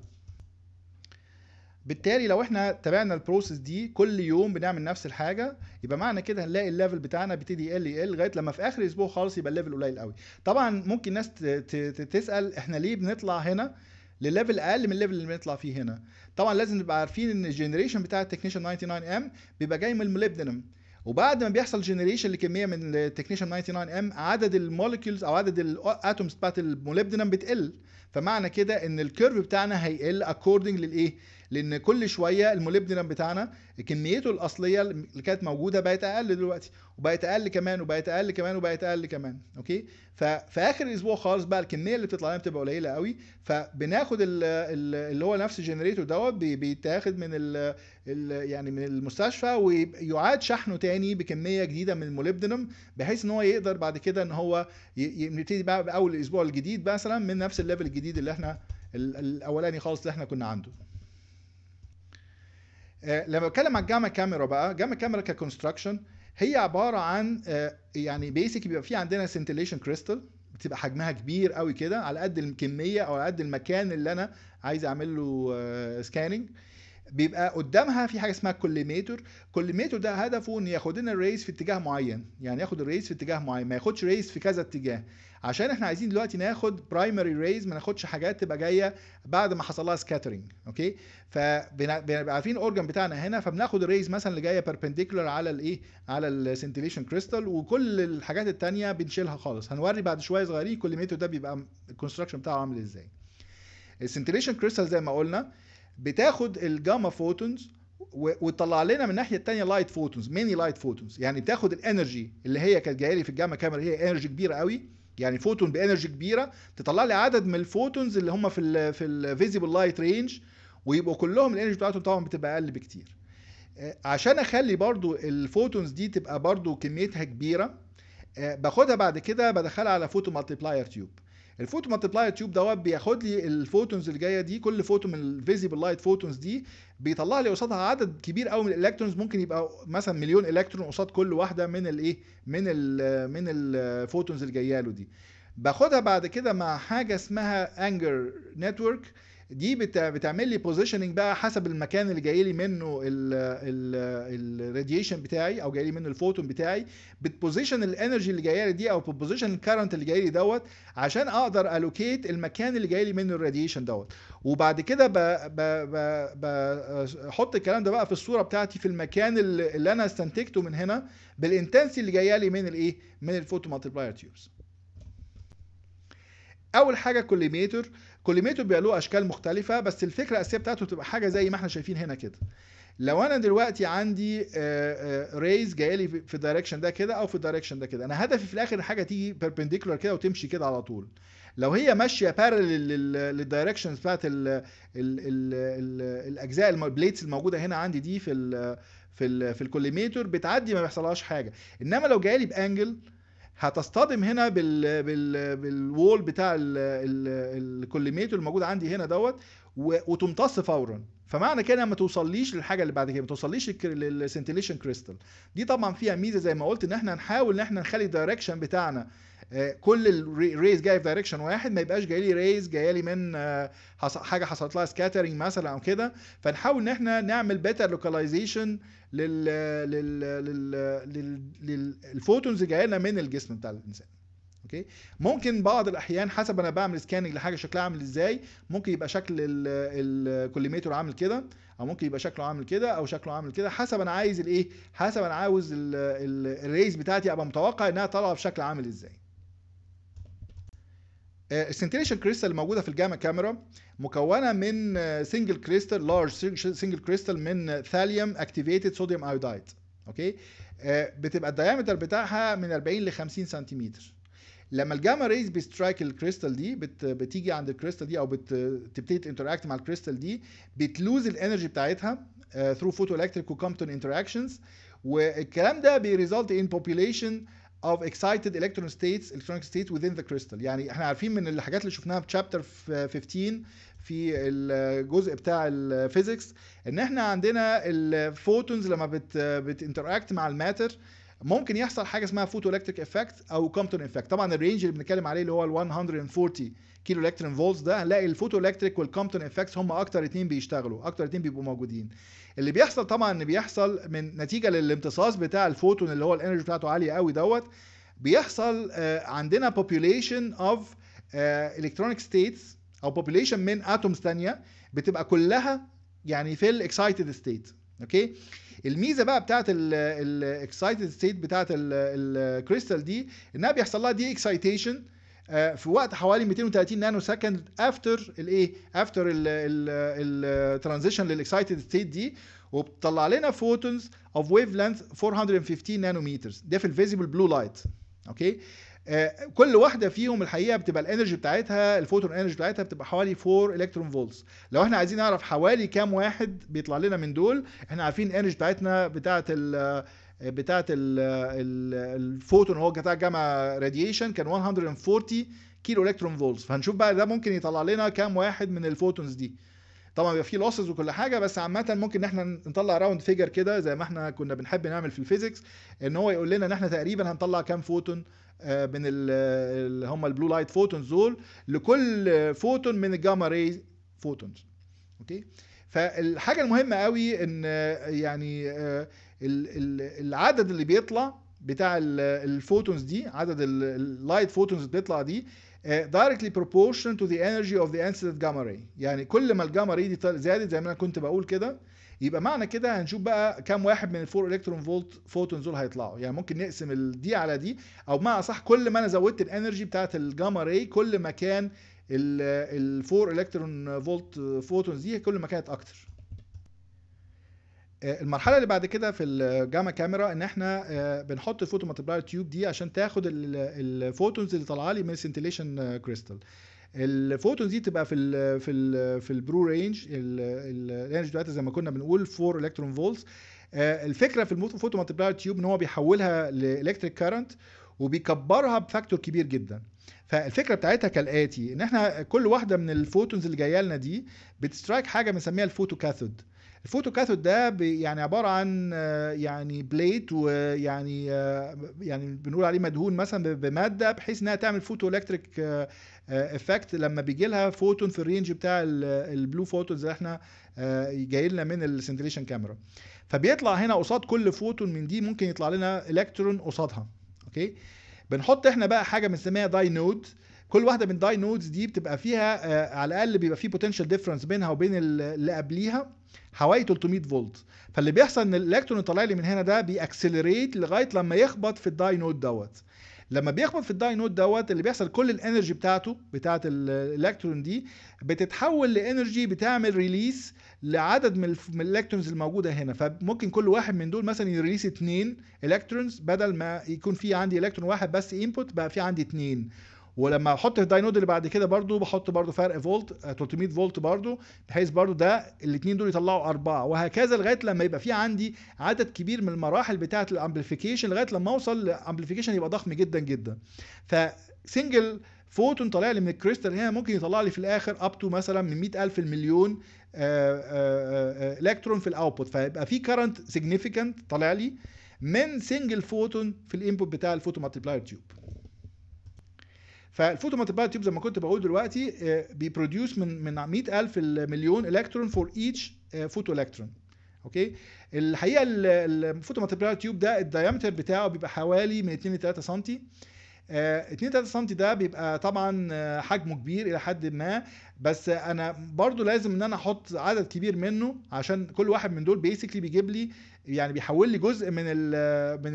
بالتالي لو احنا تابعنا البروسيس دي كل يوم بنعمل نفس الحاجه يبقى معنى كده هنلاقي الليفل بتاعنا بيبتدي يقل يقل لغايه لما في اخر اسبوع خالص يبقى الليفل قليل قوي طبعا ممكن ناس تسال احنا ليه بنطلع هنا لليفل اقل من الليفل اللي بنطلع فيه هنا طبعا لازم نبقى عارفين ان الجنريشن بتاع التكنيشن 99 ام بيبقى جاي من الموليبدينم وبعد ما بيحصل جنريشن لكميه من التكنيشن 99 ام عدد الموليكيولز او عدد الاتومز بتاعت الموليبدينم بتقل فمعنى كده ان الكيرف بتاعنا هيقل اكوردنج للايه لان كل شويه الموليبدينم بتاعنا كميته الاصليه اللي كانت موجوده بقت اقل دلوقتي وبقت اقل كمان وبقت اقل كمان وبقت اقل كمان اوكي ففي اخر الاسبوع خالص بقى الكميه اللي بتطلع لنا بتبقى قليله قوي فبناخد اللي هو نفس الجنريتور دوت بيتاخد من الـ الـ يعني من المستشفى ويعاد شحنه تاني بكميه جديده من الموليبدينم بحيث ان هو يقدر بعد كده ان هو يبتدي بقى باول الاسبوع الجديد مثلا من نفس الليفل الجديد اللي احنا الاولاني خالص اللي احنا كنا عنده آه، لما بتكلم عن جاما كاميرا بقى جاما كاميرا ككونستراكشن هي عباره عن آه، يعني بيسك بيبقى في عندنا سنتليشن كريستال بتبقى حجمها كبير قوي كده على قد الكميه او على قد المكان اللي انا عايز اعمل له سكاننج آه، بيبقى قدامها في حاجه اسمها كوليميتور كوليميتور ده هدفه ان ياخد لنا الريس في اتجاه معين يعني ياخد الريس في اتجاه معين ما ياخدش ريس في كذا اتجاه عشان احنا عايزين دلوقتي ناخد برايمري ريز ما ناخدش حاجات تبقى جايه بعد ما حصل لها سكاترنج اوكي فبنبقى عارفين الاورجن بتاعنا هنا فبناخد الريز مثلا اللي جايه بيربنديكولار على الايه على السنتيليشن كريستال وكل الحاجات الثانيه بنشيلها خالص هنوري بعد شويه صغيرين كل ميتو ده بيبقى الكونستراكشن بتاعه عامل ازاي السنتيليشن كريستال زي ما قلنا بتاخد الجاما فوتونز وتطلع لنا من الناحيه الثانيه لايت فوتونز ميني لايت فوتونز يعني بتاخد الانرجي اللي هي كانت جايه لي في الجاما كاميرا هي انرجي كبيره قوي يعني فوتون بانرجي كبيره تطلع لي عدد من الفوتونز اللي هم في ال في الفيزيبل لايت رينج ويبقوا كلهم الانرجي بتاعتهم طبعا بتبقى اقل بكتير آه، عشان اخلي برضو الفوتونز دي تبقى برضو كميتها كبيره آه، باخدها بعد كده بدخلها على فوتو بلاير تيوب الفوتو مالتبلاير تيوب دوت بياخد لي الفوتونز اللي جايه دي كل فوتو من الفيزيبل لايت فوتونز دي بيطلع لي قصادها عدد كبير قوي من الالكترونز ممكن يبقى مثلا مليون الكترون قصاد كل واحده من الايه من الـ من الفوتونز اللي جايه له دي باخدها بعد كده مع حاجه اسمها انجر نتورك دي بتعمل لي بوزيشننج بقى حسب المكان اللي جاي لي منه الراديشن بتاعي او جاي لي منه الفوتون بتاعي بتبوزيشن الانرجي اللي جايه لي دي او بتبوزيشن الكرنت اللي جاي لي دوت عشان اقدر الوكيت المكان اللي جاي لي منه الراديشن دوت وبعد كده بحط الكلام ده بقى في الصوره بتاعتي في المكان اللي انا استنتجته من هنا بالانتنسي اللي جايه لي من الايه من الفوتو مالتيبلاير تيوبس اول حاجه كوليميتر كل ميتود بيبقى له اشكال مختلفه بس الفكره الاساسيه بتاعته بتبقى حاجه زي ما احنا شايفين هنا كده لو انا دلوقتي عندي ريز آه، آه، لي في الدايركشن ده كده او في الدايركشن ده كده انا هدفي في الاخر الحاجه تيجي بيربنديكولار كده وتمشي كده على طول لو هي ماشيه بارلل للدايركشنز بتاعت الـ الـ الـ الـ الاجزاء البليتس الموجوده هنا عندي دي في الـ في الـ في الكوليميتور بتعدي ما بيحصلهاش حاجه انما لو لي بانجل هتصطدم هنا بال بال بالوول بتاع الكوليميتو الموجود عندي هنا دوت وتمتص فورا فمعنى كده ما توصليش للحاجه اللي بعد كده ما توصليش للسنتيليشن كريستال دي طبعا فيها ميزه زي ما قلت ان احنا هنحاول ان احنا نخلي الدايركشن بتاعنا آه، كل الريز جاي في دايركشن واحد ما يبقاش جاي لي ريز جاي لي من آه، حاجه حصلت لها سكاترنج مثلا او كده فنحاول ان احنا نعمل بيتر لوكاليزيشن لل لل لل للفوتونز جايه لنا من الجسم بتاع الانسان اوكي ممكن بعض الاحيان حسب انا بعمل سكاننج لحاجه شكلها عامل ازاي ممكن يبقى شكل الكوليميتور عامل كده او ممكن يبقى شكله عامل كده او شكله عامل كده حسب انا عايز الايه حسب انا عاوز الريز بتاعتي ابقى متوقع انها طالعه بشكل عامل ازاي السنتريشن كريستال الموجوده في الجاما كاميرا مكونه من سنجل كريستال لارج سنجل كريستال من ثاليوم اكتيفيتد صوديوم ايودايد اوكي آه، بتبقى الدايمتر بتاعها من 40 ل 50 سنتيمتر لما الجاما ريز بيسترايك الكريستال دي بت بتيجي عند الكريستال دي او بتبتدي تنتراكت مع الكريستال دي بتلوز الانرجي بتاعتها ثرو فوتو الكتريك وكومبتون انتراكشنز والكلام ده بيريزلت ان بوبيليشن of excited electron states electronic state within the crystal يعني احنا عارفين من الحاجات اللي شفناها في chapter 15 في الجزء بتاع الفيزيكس ان احنا عندنا الفوتونز لما بت بتinteract مع الماتر ممكن يحصل حاجه اسمها فوتو الكتريك افكت او كومبتون افكت طبعا الرينج اللي بنتكلم عليه اللي هو ال 140 كيلو الكترون فولتس ده هنلاقي الفوتو الكتريك والكومبتون افكت هم اكتر اتنين بيشتغلوا اكتر اتنين بيبقوا موجودين اللي بيحصل طبعا ان بيحصل من نتيجه للامتصاص بتاع الفوتون اللي هو الانرجي بتاعته عاليه قوي دوت بيحصل آه، عندنا population of آه، electronic states او population من اتومز ثانيه بتبقى كلها يعني في الاكسايتد ستيت اوكي الميزه بقى بتاعت الاكسايتد ستيت بتاعت الكريستال دي انها بيحصل لها دي اكسايتيشن آه، في وقت حوالي 230 نانو سكند افتر الايه افتر الترانزيشن للاكسايتد ستيت دي وبتطلع لنا فوتونز اوف ويف لينث 415 نانومترز ده في الفيزيبل بلو لايت اوكي آه، كل واحده فيهم الحقيقه بتبقى الانرجي بتاعتها الفوتون انرجي بتاعتها بتبقى حوالي 4 الكترون فولتس لو احنا عايزين نعرف حوالي كام واحد بيطلع لنا من دول احنا عارفين الانرجي بتاعتنا بتاعه ال آه، بتاعه آه، الفوتون هو بتاع جاما راديشن كان 140 كيلو الكترون فولتس فهنشوف بقى ده ممكن يطلع لنا كام واحد من الفوتونز دي طبعا بيبقى فيه لوسز وكل حاجه بس عامه ممكن ان احنا نطلع راوند فيجر كده زي ما احنا كنا بنحب نعمل في الفيزيكس ان هو يقول لنا ان احنا تقريبا هنطلع كام فوتون آه، من اللي هم البلو لايت فوتونز دول لكل فوتون من الجاما راي فوتونز اوكي فالحاجه المهمه قوي ان آه، يعني آه، العدد اللي بيطلع بتاع الفوتونز دي عدد اللايت فوتونز اللي بتطلع دي دايركتلي بروبورشن تو ذا انرجي اوف ذا انسيدنت جاما راي يعني كل ما الجاما راي دي زادت زي ما انا كنت بقول كده يبقى معنى كده هنشوف بقى كام واحد من الفور الكترون فولت فوتونز دول هيطلعوا يعني ممكن نقسم دي على دي او بمعنى اصح كل ما انا زودت الانرجي بتاعت الجاما راي كل ما كان الفور الكترون فولت فوتونز دي كل ما كانت اكتر آه، المرحله اللي بعد كده في الجاما كاميرا ان احنا آه، بنحط الفوتو مالتبلاير تيوب دي عشان تاخد الفوتونز اللي طالعه لي من السنتيليشن كريستال الفوتونز دي تبقى في الـ في الـ في البرو رينج الرينج دلوقتي زي ما كنا بنقول 4 الكترون فولت الفكره في الفوتو مالتيبلاير تيوب ان هو بيحولها لالكتريك كارنت وبيكبرها بفاكتور كبير جدا فالفكره بتاعتها كالاتي ان احنا كل واحده من الفوتونز اللي جايه لنا دي بتسترايك حاجه بنسميها الفوتو كاثود الفوتو كاثود ده يعني عباره عن آه، يعني بليت ويعني آه، يعني بنقول عليه مدهون مثلا بماده بحيث انها تعمل فوتو الكتريك آه، افكت آه، لما بيجي لها فوتون في الرينج بتاع البلو فوتونز اللي احنا آه، جاي لنا من السنتريشن كاميرا فبيطلع هنا قصاد كل فوتون من دي ممكن يطلع لنا الكترون قصادها اوكي بنحط احنا بقى حاجه بنسميها داي نود كل واحده من داي نودز دي بتبقى فيها آه، على الاقل بيبقى فيه بوتنشال ديفرنس بينها وبين اللي قبليها حوالي 300 فولت فاللي بيحصل ان الالكترون اللي طالع لي من هنا ده بيأكسلريت لغايه لما يخبط في الداي نود دوت لما بيخبط في الداي نود دوت اللي بيحصل كل الانرجي بتاعته بتاعه الالكترون دي بتتحول لانرجي بتعمل ريليس لعدد من الالكترونز الموجوده هنا فممكن كل واحد من دول مثلا يريليس اثنين الكترونز بدل ما يكون في عندي الكترون واحد بس انبوت بقى في عندي اثنين ولما احط في الداينود اللي بعد كده برضو بحط برضو فرق فولت 300 آه، فولت برضو بحيث برضو ده الاثنين دول يطلعوا أربعة وهكذا لغايه لما يبقى في عندي عدد كبير من المراحل بتاعه الامبليفيكيشن لغايه لما اوصل لامبليفيكيشن يبقى ضخم جدا جدا فسنجل فوتون طالع لي من الكريستال هنا ممكن يطلع لي في الاخر اب تو مثلا من 100000 لمليون الكترون آه، آه، في الاوتبوت فيبقى في كرنت سيجنيفيكانت طالع لي من سنجل فوتون في الانبوت بتاع الفوتو مالتيبلاير تيوب فالفوتو مالتيبلاير تيوب زي ما كنت بقول دلوقتي آه، بيبروديوس من من 100000 المليون الكترون فور ايتش فوتو الكترون اوكي الحقيقه الفوتو مالتيبلاير تيوب ده الدايمتر بتاعه بيبقى حوالي من 2 ل 3 سم 2 3 سم ده بيبقى طبعا آه، حجمه كبير الى حد ما بس انا برضو لازم ان انا احط عدد كبير منه عشان كل واحد من دول بيسكلي بيجيب لي يعني بيحول لي جزء من الـ من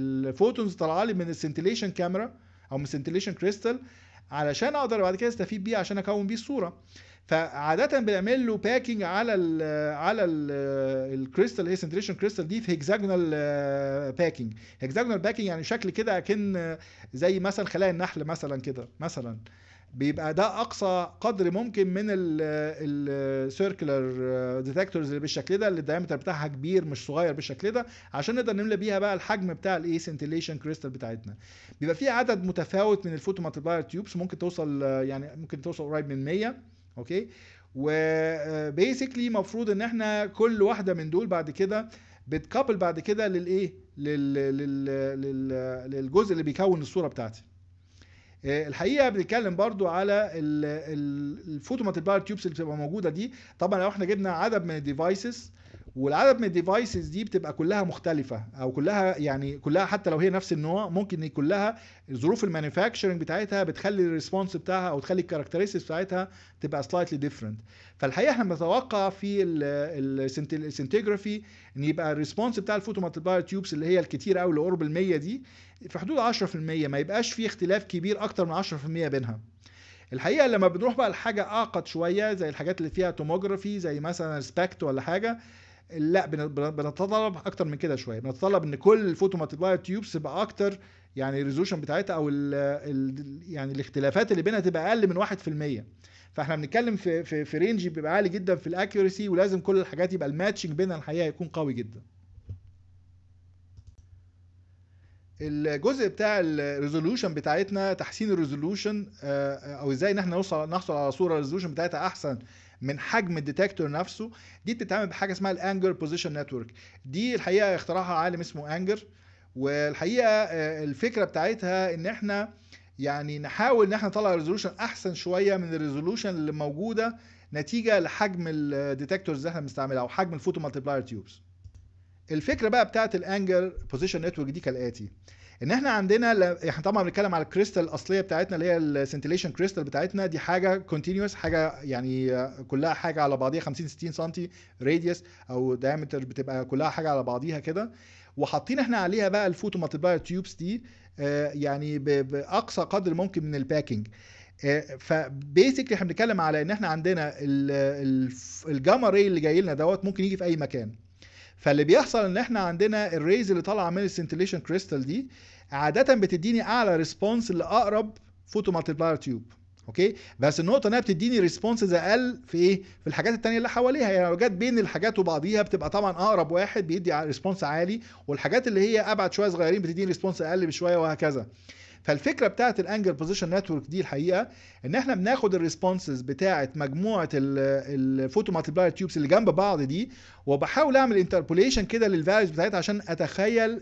الفوتونز آه، طالعه لي من السنتيليشن كاميرا او من سنتليشن كريستال علشان اقدر بعد كده استفيد بيه عشان اكون بيه الصوره فعاده بنعمل له باكينج على الـ على الكريستال هي سنتريشن كريستال دي في هيكزاجونال باكينج هيكزاجونال باكينج يعني شكل كده اكن زي مثلا خلايا النحل مثلا كده مثلا بيبقى ده اقصى قدر ممكن من السيركلر ديتكتورز آه، اللي بالشكل ده اللي الدايمتر بتاعها كبير مش صغير بالشكل ده عشان نقدر نملى بيها بقى الحجم بتاع الايه سنتيليشن كريستال بتاعتنا بيبقى في عدد متفاوت من الفوتو مالتيبلاير تيوبس ممكن توصل آه، يعني ممكن توصل قريب من 100 اوكي وبيسكلي آه، مفروض ان احنا كل واحده من دول بعد كده بتكابل بعد كده للايه لل... لل... لل... للجزء اللي بيكون الصوره بتاعتي آه، الحقيقه بنتكلم برضو على الفوتو مالتيبلاير تيوبس اللي بتبقى موجوده دي طبعا لو احنا جبنا عدد من الديفايسز والعدد من الديفايسز دي بتبقى كلها مختلفه او كلها يعني كلها حتى لو هي نفس النوع ممكن كلها ظروف المانيفاكتشرنج بتاعتها بتخلي الريسبونس بتاعها او تخلي الكاركترستكس بتاعتها تبقى سلايتلي ديفرنت فالحقيقه احنا بنتوقع في السنتيجرافي ان يبقى الريسبونس بتاع الفوتو مالتيبلاير تيوبس اللي هي الكتير قوي اللي قرب ال 100 دي في حدود 10% ما يبقاش في اختلاف كبير اكتر من 10% بينها الحقيقه لما بنروح بقى لحاجه اعقد شويه زي الحاجات اللي فيها توموجرافي زي مثلا سبكت ولا حاجه لا بنتطلب اكتر من كده شويه بنتطلب ان كل فوتو مالتيبلاير تيوبس تبقى اكتر يعني الريزولوشن بتاعتها او الـ الـ يعني الاختلافات اللي بينها تبقى اقل من 1% فاحنا بنتكلم في في, في رينج بيبقى عالي جدا في الاكيورسي ولازم كل الحاجات يبقى الماتشنج بينها الحقيقه يكون قوي جدا الجزء بتاع الريزولوشن بتاعتنا تحسين الريزولوشن آه، آه، او ازاي ان احنا نوصل نحصل على صوره الريزولوشن بتاعتها احسن من حجم الديتكتور نفسه دي بتتعمل بحاجه اسمها الانجر بوزيشن نتورك دي الحقيقه اخترعها عالم اسمه انجر والحقيقه آه، الفكره بتاعتها ان احنا يعني نحاول ان احنا نطلع ريزولوشن احسن شويه من الريزولوشن اللي موجوده نتيجه لحجم الديتكتورز اللي احنا بنستعملها او حجم الفوتو مالتيبلاير تيوبس الفكره بقى بتاعت الانجر بوزيشن نتورك دي كالاتي ان احنا عندنا احنا طبعا بنتكلم على الكريستال الاصليه بتاعتنا اللي هي السنتيليشن كريستال بتاعتنا دي حاجه كونتينوس حاجه يعني كلها حاجه على بعضيها 50 60 سم راديوس او دايمتر بتبقى كلها حاجه على بعضيها كده وحاطين احنا عليها بقى الفوتو مالتيبلاير تيوبس دي آه، يعني باقصى قدر ممكن من الباكينج آه، فبيسكلي احنا بنتكلم على ان احنا عندنا الجاما راي اللي جاي لنا دوت ممكن يجي في اي مكان فاللي بيحصل ان احنا عندنا الريز اللي طالعه من السنتليشن كريستال دي عاده بتديني اعلى ريسبونس لاقرب فوتو مالتيبلاير تيوب اوكي بس النقطه انها بتديني ريسبونسز اقل في ايه في الحاجات التانية اللي حواليها يعني لو جت بين الحاجات وبعضيها بتبقى طبعا اقرب واحد بيدي ريسبونس عالي والحاجات اللي هي ابعد شويه صغيرين بتديني ريسبونس اقل بشويه وهكذا فالفكره بتاعت الانجل بوزيشن نتورك دي الحقيقه ان احنا بناخد الريسبونسز بتاعت مجموعه الفوتو مالتيبلاير تيوبس اللي جنب بعض دي وبحاول اعمل انتربوليشن كده للفاليوز بتاعتها عشان اتخيل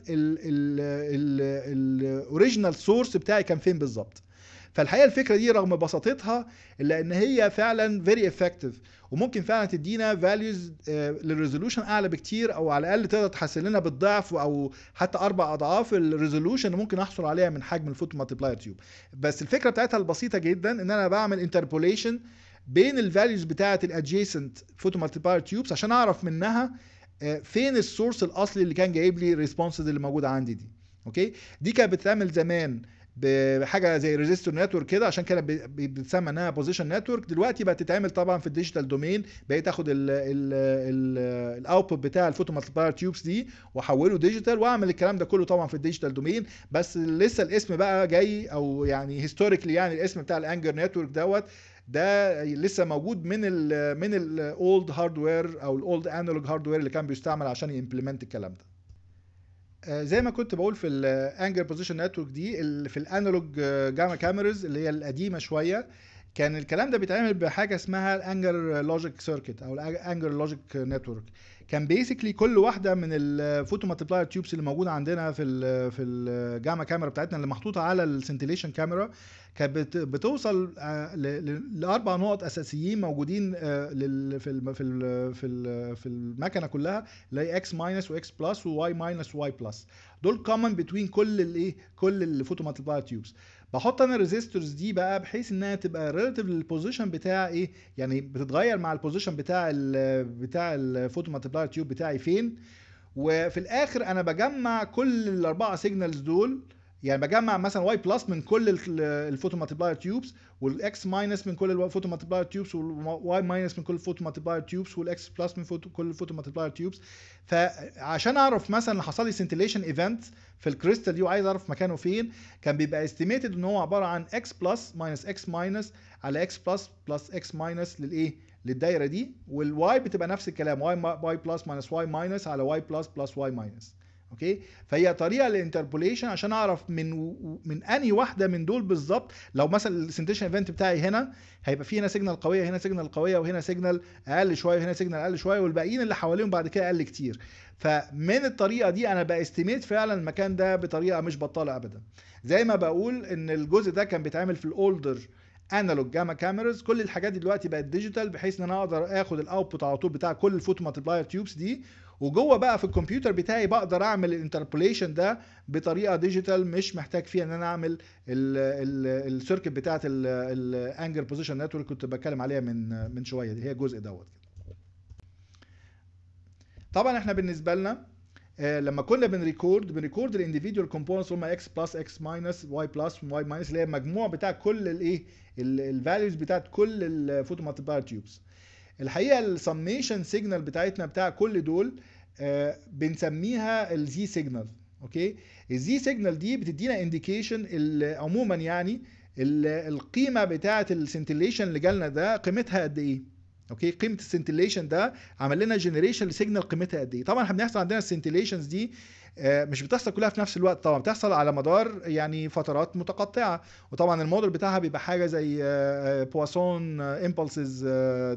الاوريجينال سورس بتاعي كان فين بالظبط فالحقيقه الفكره دي رغم بساطتها الا ان هي فعلا فيري افكتيف وممكن فعلا تدينا فاليوز آه، للريزولوشن اعلى بكتير او على الاقل تقدر تحسن لنا بالضعف او حتى اربع اضعاف الريزولوشن اللي ممكن احصل عليها من حجم الفوتو مالتيبلاير تيوب بس الفكره بتاعتها البسيطه جدا ان انا بعمل انتربوليشن بين الفاليوز بتاعه الادجيسنت فوتو مالتيبلاير تيوبس عشان اعرف منها آه، فين السورس الاصلي اللي كان جايب لي الريسبونسز اللي موجوده عندي دي اوكي دي كانت بتتعمل زمان بحاجه زي ريزيستور نتورك كده عشان كده بتسمى انها بوزيشن نتورك دلوقتي بقت تتعمل طبعا في الديجيتال دومين بقيت اخد الاوتبوت بتاع الفوتو مالتيبلاير تيوبس دي واحوله ديجيتال واعمل الكلام ده كله طبعا في الديجيتال دومين بس لسه الاسم بقى جاي او يعني هيستوريكلي يعني الاسم بتاع الانجر نتورك دوت ده لسه موجود من الـ من الاولد هاردوير او الاولد انالوج هاردوير اللي كان بيستعمل عشان يمبلمنت الكلام ده آه، زي ما كنت بقول في الانجل بوزيشن نتورك دي في الانالوج جاما كاميرز اللي هي القديمه شويه كان الكلام ده بيتعمل بحاجه اسمها الانجر لوجيك سيركت او الانجر لوجيك نتورك كان بيسكلي كل واحده من الفوتو مالتيبلاير تيوبس اللي موجوده عندنا في الـ في الجاما كاميرا بتاعتنا اللي محطوطه على السنتيليشن كاميرا كانت بتوصل آه، لاربع نقط اساسيين موجودين آه، في في في في المكنه كلها اللي هي اكس ماينس واكس بلس وواي ماينس واي بلس دول كومن بتوين كل الايه كل الفوتو مالتيبلاير تيوبس بحط انا الريزيستورز دي بقى بحيث انها تبقى ريلاتيف للبوزيشن بتاع ايه يعني بتتغير مع البوزيشن بتاع ال بتاع الفوتو مالتيبلاير تيوب بتاعي فين وفي الاخر انا بجمع كل الاربعه سيجنالز دول يعني بجمع مثلا واي بلس من كل الفوتو مالتيبلاير تيوبس والاكس ماينس من كل الفوتو مالتيبلاير تيوبس والواي ماينس من كل الفوتو مالتيبلاير تيوبس والاكس بلس من فوتو كل الفوتو مالتيبلاير تيوبس فعشان اعرف مثلا حصل لي سنتيليشن ايفنت في الكريستال دي وعايز اعرف مكانه فين كان بيبقى استيميتد ان هو عباره عن اكس بلس ماينس اكس ماينس على اكس بلس بلس اكس ماينس للايه للدايره دي والواي بتبقى نفس الكلام واي واي بلس ماينس واي ماينس على واي بلس بلس واي ماينس اوكي فهي طريقه للانتربوليشن عشان اعرف من و... من اني واحده من دول بالظبط لو مثلا السنتيشن ايفنت بتاعي هنا هيبقى في هنا سيجنال قويه هنا سيجنال قويه وهنا سيجنال اقل شويه وهنا سيجنال اقل شويه والباقيين اللي حواليهم بعد كده اقل كتير فمن الطريقه دي انا باستيميت فعلا المكان ده بطريقه مش بطاله ابدا زي ما بقول ان الجزء ده كان بيتعمل في الاولدر انالوج جاما كاميرز كل الحاجات دي دلوقتي بقت ديجيتال بحيث ان انا اقدر اخد الاوتبوت على طول بتاع كل الفوتو مالتبلاير تيوبس دي وجوه بقى في الكمبيوتر بتاعي بقدر اعمل الانتربوليشن ده بطريقه ديجيتال مش محتاج فيها ان انا اعمل السيركت بتاعت الانجر بوزيشن نتورك كنت بتكلم عليها من من شويه دي هي الجزء دوت طبعا احنا بالنسبه لنا آه، لما كنا بنريكورد بنريكورد الانديفيدوال كومبوننتس هم اكس بلس اكس ماينس واي بلس واي ماينس اللي هي المجموع بتاع كل الايه الفاليوز بتاعت كل الفوتو مالتيباير تيوبس الحقيقه السميشن سيجنال بتاعتنا بتاع كل دول آه، بنسميها الزي سيجنال اوكي الزي سيجنال دي بتدينا انديكيشن عموما يعني القيمه بتاعه السنتليشن اللي جالنا ده قيمتها قد ايه اوكي قيمه السنتليشن ده عمل لنا جنريشن لسيجنال قيمتها قد ايه طبعا احنا بنحصل عندنا السنتليشنز دي آه، مش بتحصل كلها في نفس الوقت طبعا بتحصل على مدار يعني فترات متقطعه وطبعا الموديل بتاعها بيبقى حاجه زي بواسون امبلسز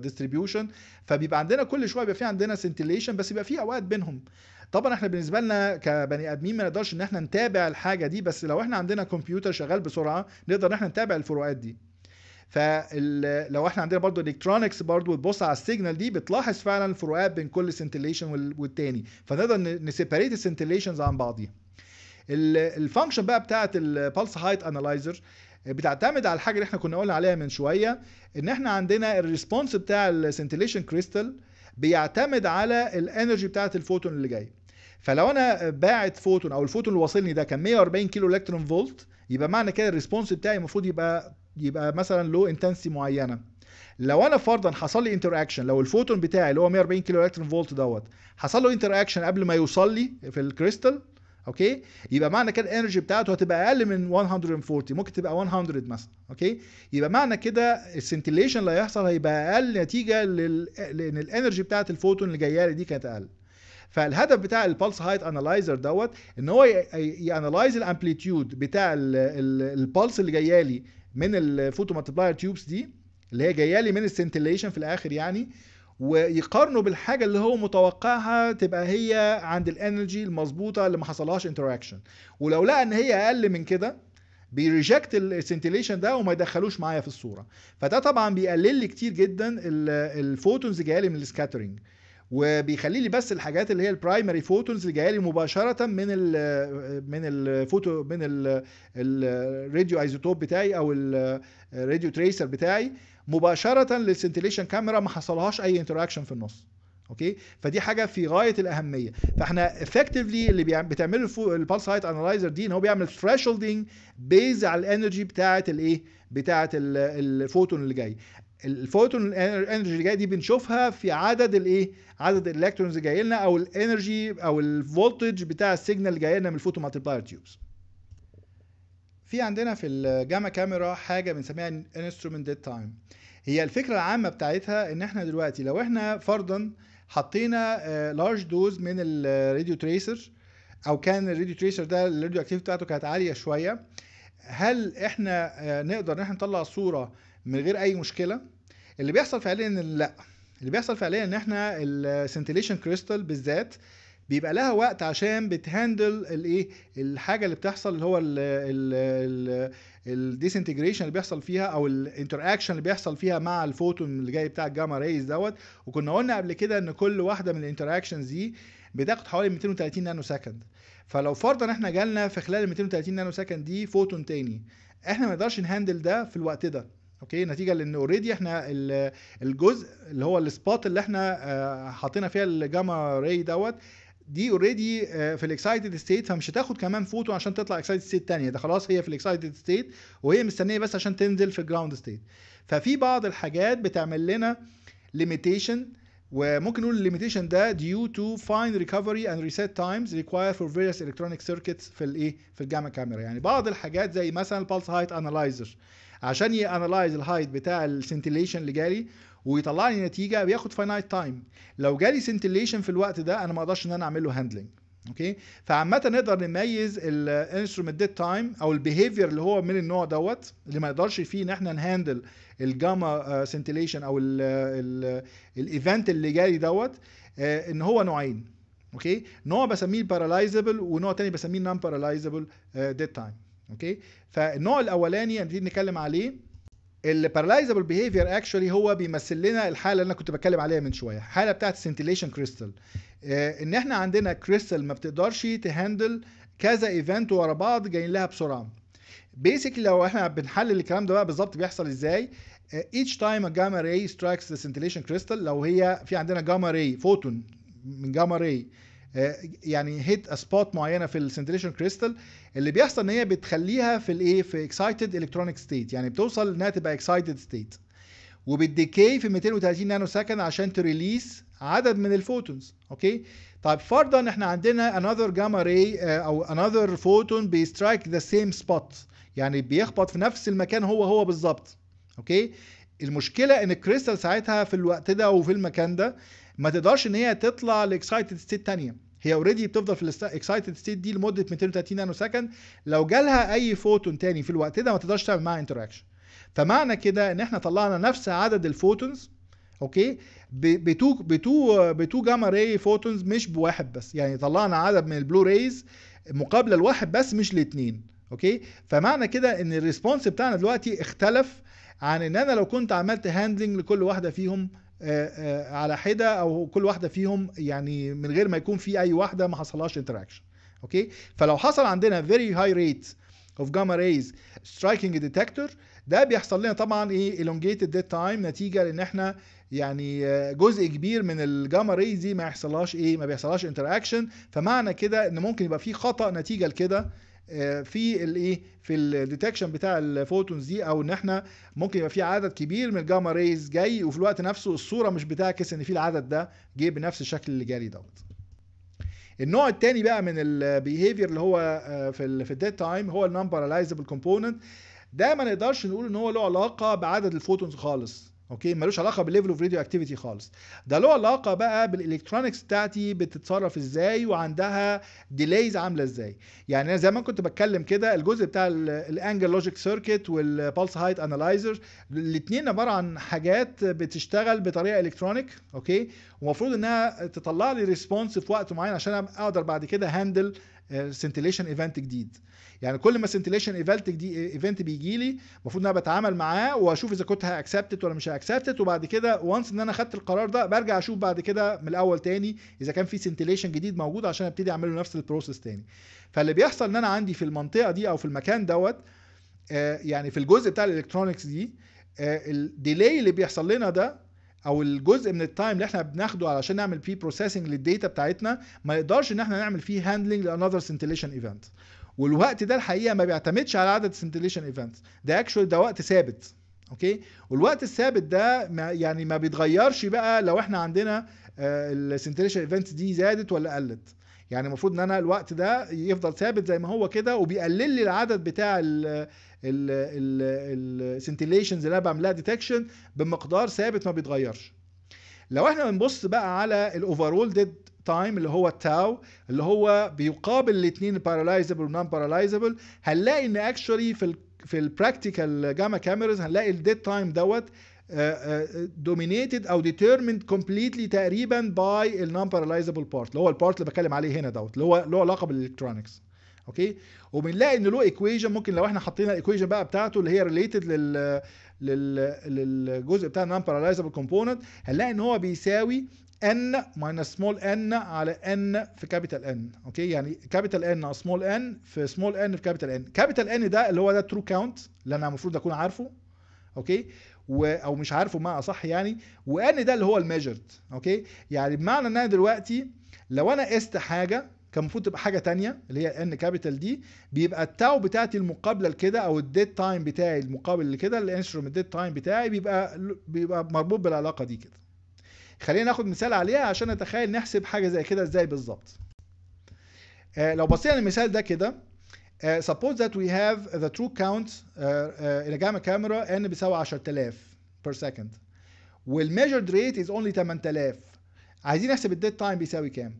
ديستريبيوشن فبيبقى عندنا كل شويه بيبقى في عندنا سنتيليشن بس بيبقى في اوقات بينهم طبعا احنا بالنسبه لنا كبني ادمين ما نقدرش ان احنا نتابع الحاجه دي بس لو احنا عندنا كمبيوتر شغال بسرعه نقدر ان احنا نتابع الفروقات دي فلو احنا عندنا برضو الكترونكس برضو بتبص على السيجنال دي بتلاحظ فعلا الفروقات بين كل سنتليشن والتاني فنقدر نسيبريت السنتليشنز عن بعضيها الفانكشن بقى بتاعه البلس هايت انالايزر بتعتمد على الحاجه اللي احنا كنا قلنا عليها من شويه ان احنا عندنا الريسبونس بتاع السنتليشن كريستال بيعتمد على الانرجي بتاعه الفوتون اللي جاي فلو انا باعت فوتون او الفوتون اللي واصلني ده كان 140 كيلو الكترون فولت يبقى معنى كده الريسبونس بتاعي المفروض يبقى يبقى مثلا لو انتنسي معينه لو انا فرضا حصل لي انتر اكشن لو الفوتون بتاعي اللي هو 140 كيلو الكترون فولت دوت حصل له انتر اكشن قبل ما يوصل لي في الكريستال اوكي يبقى معنى كده الانرجي بتاعته هتبقى اقل من 140 ممكن تبقى 100 مثلا اوكي يبقى معنى كده السنتيليشن اللي هيحصل هيبقى اقل نتيجه لل... لان الانرجي بتاعت الفوتون اللي جايه لي دي كانت اقل فالهدف بتاع البلس هايت انالايزر دوت ان هو يانلايز الامبليتيود بتاع البلس اللي جايه لي من الفوتو مالتبلاير تيوبس دي اللي هي جايه لي من السنتليشن في الاخر يعني ويقارنوا بالحاجه اللي هو متوقعها تبقى هي عند الانرجي المظبوطه اللي ما حصلهاش انتراكشن ولو لقى ان هي اقل من كده بيريجكت السنتليشن ده وما يدخلوش معايا في الصوره فده طبعا بيقلل لي كتير جدا الفوتونز جايه لي من السكاترنج وبيخلي لي بس الحاجات اللي هي البرايمري فوتونز اللي جايه لي مباشره من الـ من الفوتو من الراديو ايزوتوب بتاعي او الراديو تريسر بتاعي مباشره للسنتيليشن كاميرا ما حصلهاش اي انتراكشن في النص اوكي فدي حاجه في غايه الاهميه فاحنا افكتفلي اللي بتعمله البلس هايت انالايزر دي ان هو بيعمل ثريشولدنج بيز على الانرجي بتاعه الايه بتاعه الفوتون اللي جاي الفوتون الانرجي اللي جايه دي بنشوفها في عدد الايه عدد الالكترونز اللي جاي لنا او الانرجي او الفولتج بتاع السيجنال اللي جاي لنا من الفوتو مالتيبلاير تيوبس في عندنا في الجاما كاميرا حاجه بنسميها انسترومنت تايم هي الفكره العامه بتاعتها ان احنا دلوقتي لو احنا فرضا حطينا لارج آه، دوز من الراديو تريسر او كان الراديو تريسر ده الراديو اكتيفيتي بتاعته كانت عاليه شويه هل احنا آه، نقدر ان احنا نطلع صوره من غير اي مشكله اللي بيحصل فعليا ان لا اللي بيحصل فعليا ان احنا السنتيليشن كريستال بالذات بيبقى لها وقت عشان بتهاندل الايه الحاجه اللي بتحصل اللي هو الديسنتجريشن اللي بيحصل فيها او الانتراكشن اللي بيحصل فيها مع الفوتون اللي جاي بتاع الجاما رايز دوت وكنا قلنا قبل كده ان كل واحده من الانتراكشنز دي بتاخد حوالي 230 نانو سكند فلو فرضا احنا جالنا في خلال ال 230 نانو سكند دي فوتون تاني احنا ما نقدرش نهاندل ده في الوقت ده اوكي نتيجه لان اوريدي احنا الجزء اللي هو السبوت اللي احنا آه، حاطينا فيها الجاما راي دوت دي اوريدي آه، في الاكسايتد ستيت فمش هتاخد كمان فوتو عشان تطلع اكسايتد ستيت ثانيه ده خلاص هي في الاكسايتد ستيت وهي مستنيه بس عشان تنزل في الجراوند ستيت ففي بعض الحاجات بتعمل لنا ليميتيشن وممكن نقول الليميتيشن ده ديو تو فاين ريكفري اند ريسيت تايمز ريكواير فور فيريوس الكترونيك سيركتس في الايه في الجاما كاميرا يعني بعض الحاجات زي مثلا البلس هايت انالايزر عشان يانلايز الهايت بتاع السنتيليشن اللي جالي ويطلع لي نتيجه بياخد فاينايت تايم لو جالي سنتيليشن في الوقت ده انا ما اقدرش ان انا اعمل له هاندلنج اوكي فعامه نقدر نميز الانسترومنت ديت تايم او البيهيفير اللي هو من النوع دوت اللي ما يقدرش فيه ان احنا نهاندل الجاما سنتيليشن او الايفنت اللي جالي دوت آه، ان هو نوعين اوكي نوع بسميه بارالايزبل ونوع تاني بسميه نون بارالايزبل ديت تايم اوكي فالنوع الاولاني هنبتدي نتكلم عليه الباراليزابل بيهيفير اكشولي هو بيمثل لنا الحاله اللي انا كنت بتكلم عليها من شويه الحاله بتاعت سنتيليشن كريستال آه، ان احنا عندنا كريستال ما بتقدرش تهاندل كذا ايفنت ورا بعض جايين لها بسرعه بيسكلي لو احنا بنحلل الكلام ده بقى بالظبط بيحصل ازاي آه، each time a gamma ray strikes the scintillation crystal لو هي في عندنا جاما راي فوتون من جاما راي آه، يعني هيت سبوت معينه في السنتريشن كريستال اللي بيحصل ان هي بتخليها في الايه في اكسايتد الكترونيك ستيت يعني بتوصل انها تبقى اكسايتد ستيت وبالديكي في 230 نانو سكند عشان تريليس عدد من الفوتونز اوكي طيب فرضا احنا عندنا انذر جاما راي او انذر فوتون بيسترايك ذا سيم سبوت يعني بيخبط في نفس المكان هو هو بالظبط اوكي المشكله ان الكريستال ساعتها في الوقت ده وفي المكان ده ما تقدرش ان هي تطلع لاكسايتد ستيت ثانيه هي اوريدي بتفضل في الاكسايتد ستيت دي لمده 230 نانو سكند لو جالها اي فوتون تاني في الوقت ده ما تقدرش تعمل معاها انتراكشن فمعنى كده ان احنا طلعنا نفس عدد الفوتونز اوكي بتو بتو بتو جاما راي فوتونز مش بواحد بس يعني طلعنا عدد من البلو رايز مقابله لواحد بس مش لاثنين اوكي فمعنى كده ان الريسبونس بتاعنا دلوقتي اختلف عن ان انا لو كنت عملت هاندلنج لكل واحده فيهم آه، آه، على حده او كل واحده فيهم يعني من غير ما يكون في اي واحده ما حصلهاش انتراكشن اوكي فلو حصل عندنا فيري هاي ريت اوف جاما ريز سترايكنج ديتكتور ده بيحصل لنا طبعا ايه elongated dead تايم نتيجه لان احنا يعني آه، جزء كبير من الجاما ريز دي ما يحصلهاش ايه ما بيحصلهاش انتراكشن فمعنى كده ان ممكن يبقى في خطا نتيجه لكده آه، في الايه في الديتكشن بتاع الفوتونز دي او ان احنا ممكن يبقى في عدد كبير من الجاما ريز جاي وفي الوقت نفسه الصوره مش بتعكس ان في العدد ده جه بنفس الشكل اللي جالي دوت النوع الثاني بقى من البيهيفير اللي هو آه، في في الديد تايم هو النون كومبوننت ده ما نقدرش نقول ان هو له علاقه بعدد الفوتونز خالص اوكي ملوش علاقه بالليفل اوف راديو اكتيفيتي خالص ده له علاقه بقى بالالكترونكس بتاعتي بتتصرف ازاي وعندها ديليز عامله ازاي يعني انا زي ما كنت بتكلم كده الجزء بتاع الانجل لوجيك سيركت والبلس هايت انالايزر الاثنين عباره عن حاجات بتشتغل بطريقه الكترونيك اوكي ومفروض انها تطلع لي ريسبونس في وقت معين عشان اقدر بعد كده هاندل سنتيليشن ايفنت جديد يعني كل ما سنتليشن ايفنت دي ايفنت بيجي لي المفروض ان انا بتعامل معاه واشوف اذا كنت هاكسبتت ولا مش هاكسبتت وبعد كده وانس ان انا خدت القرار ده برجع اشوف بعد كده من الاول تاني اذا كان في سنتليشن جديد موجود عشان ابتدي اعمل له نفس البروسيس تاني فاللي بيحصل ان انا عندي في المنطقه دي او في المكان دوت آه، يعني في الجزء بتاع الالكترونكس دي آه، الديلي اللي بيحصل لنا ده او الجزء من التايم اللي احنا بناخده علشان نعمل فيه بروسيسنج للديتا بتاعتنا ما يقدرش ان احنا نعمل فيه هاندلنج لانذر سنتليشن ايفنت والوقت ده الحقيقه ما بيعتمدش على عدد السنتليشن ايفنتس ده اكشولي ده وقت ثابت اوكي والوقت الثابت ده ما يعني ما بيتغيرش بقى لو احنا عندنا آه، السنتيليشن ايفنتس دي زادت ولا قلت يعني المفروض ان انا الوقت ده يفضل ثابت زي ما هو كده وبيقلل لي العدد بتاع السنتيليشنز اللي انا بعملها ديتكشن بمقدار ثابت ما بيتغيرش لو احنا بنبص بقى على الاوفرول ديد تايم اللي هو تاو اللي هو بيقابل الاثنين بارالايزبل ونون بارالايزبل هنلاقي ان اكشولي في الـ في البراكتيكال جاما كاميرز هنلاقي الديد تايم دوت دومينيتد آه، آه، او ديتيرمند كومبليتلي تقريبا باي النون بارالايزبل بارت اللي هو البارت اللي بتكلم عليه هنا دوت اللي هو له علاقه بالالكترونكس اوكي وبنلاقي ان له ايكويجن ممكن لو احنا حطينا الايكويجن بقى بتاعته اللي هي ريليتد لل لل للجزء بتاع النون بارالايزبل كومبوننت هنلاقي ان هو بيساوي n minus small n على n في كابيتال n اوكي يعني كابيتال n على small n في small n في كابيتال n كابيتال n ده اللي هو ده true count اللي انا المفروض اكون عارفه اوكي و او مش عارفه بمعنى اصح يعني وان ده اللي هو الميجرد اوكي يعني بمعنى ان انا دلوقتي لو انا قست حاجه كان المفروض تبقى حاجه ثانيه اللي هي ان كابيتال دي بيبقى التاو بتاعتي المقابله لكده او الديد تايم بتاعي المقابل لكده الانسترومنت ديت تايم بتاعي بيبقى بيبقى مربوط بالعلاقه دي كده خلينا ناخد مثال عليها عشان نتخيل نحسب حاجه زي كده ازاي بالظبط آه لو بصينا للمثال ده كده uh, suppose that we have the true count uh, uh, كاميرا n بيساوي 10000 per second والmeasured rate is only 8000 عايزين نحسب الديد تايم بيساوي كام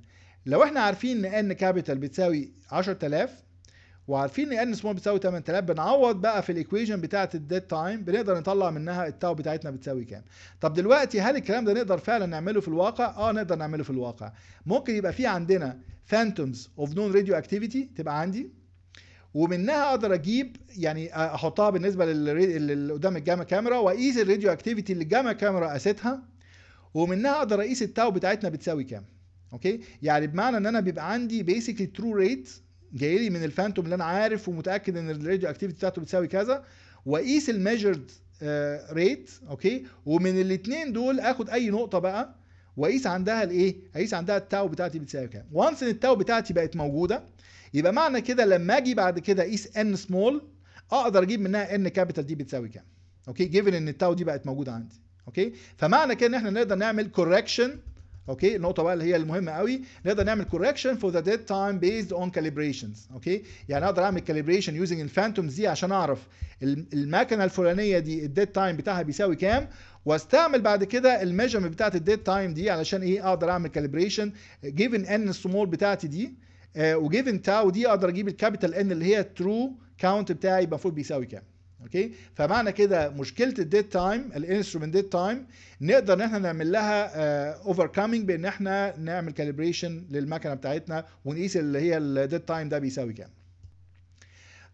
لو احنا عارفين ان n كابيتال بتساوي 10000 وعارفين ان n سمول بتساوي 8000 بنعوض بقى في الايكويشن بتاعه الديد تايم بنقدر نطلع منها التاو بتاعتنا بتساوي كام طب دلوقتي هل الكلام ده نقدر فعلا نعمله في الواقع اه نقدر نعمله في الواقع ممكن يبقى في عندنا فانتومز اوف نون راديو اكتيفيتي تبقى عندي ومنها اقدر اجيب يعني احطها بالنسبه للي قدام الجاما كاميرا واقيس الراديو اكتيفيتي اللي الجاما كاميرا قاستها ومنها اقدر اقيس التاو بتاعتنا بتساوي كام اوكي يعني بمعنى ان انا بيبقى عندي بيسكلي ترو ريت جاي لي من الفانتوم اللي انا عارف ومتاكد ان الراديو اكتيفيتي بتاعته بتساوي كذا واقيس الميجرد ريت آه، اوكي ومن الاثنين دول اخد اي نقطه بقى واقيس عندها الايه؟ اقيس عندها التاو بتاعتي بتساوي كام؟ وانس ان التاو بتاعتي بقت موجوده يبقى معنى كده لما اجي بعد كده اقيس ان سمول اقدر اجيب منها ان كابيتال دي بتساوي كام؟ اوكي؟ جيفن ان التاو دي بقت موجوده عندي اوكي؟ فمعنى كده ان احنا نقدر نعمل كوركشن اوكي النقطه بقى اللي هي المهمه قوي نقدر نعمل كوركشن فور ذا ديد تايم بيزد اون كاليبريشنز اوكي يعني اقدر اعمل كاليبريشن يوزنج الفانتوم زي عشان اعرف المكنه الفلانيه دي الديد تايم بتاعها بيساوي كام واستعمل بعد كده الميجرمنت بتاعت الديد تايم دي علشان ايه اقدر اعمل كاليبريشن جيفن ان السمول بتاعتي دي آه، وجيفن تاو دي اقدر اجيب الكابيتال ان اللي هي ترو كاونت بتاعي المفروض بيساوي كام اوكي فمعنى كده مشكله الديد تايم الانسترومنت ديد تايم نقدر ان احنا نعمل لها اوفر آه، كامينج بان احنا نعمل كاليبريشن للمكنه بتاعتنا ونقيس اللي هي الديد تايم ده بيساوي كام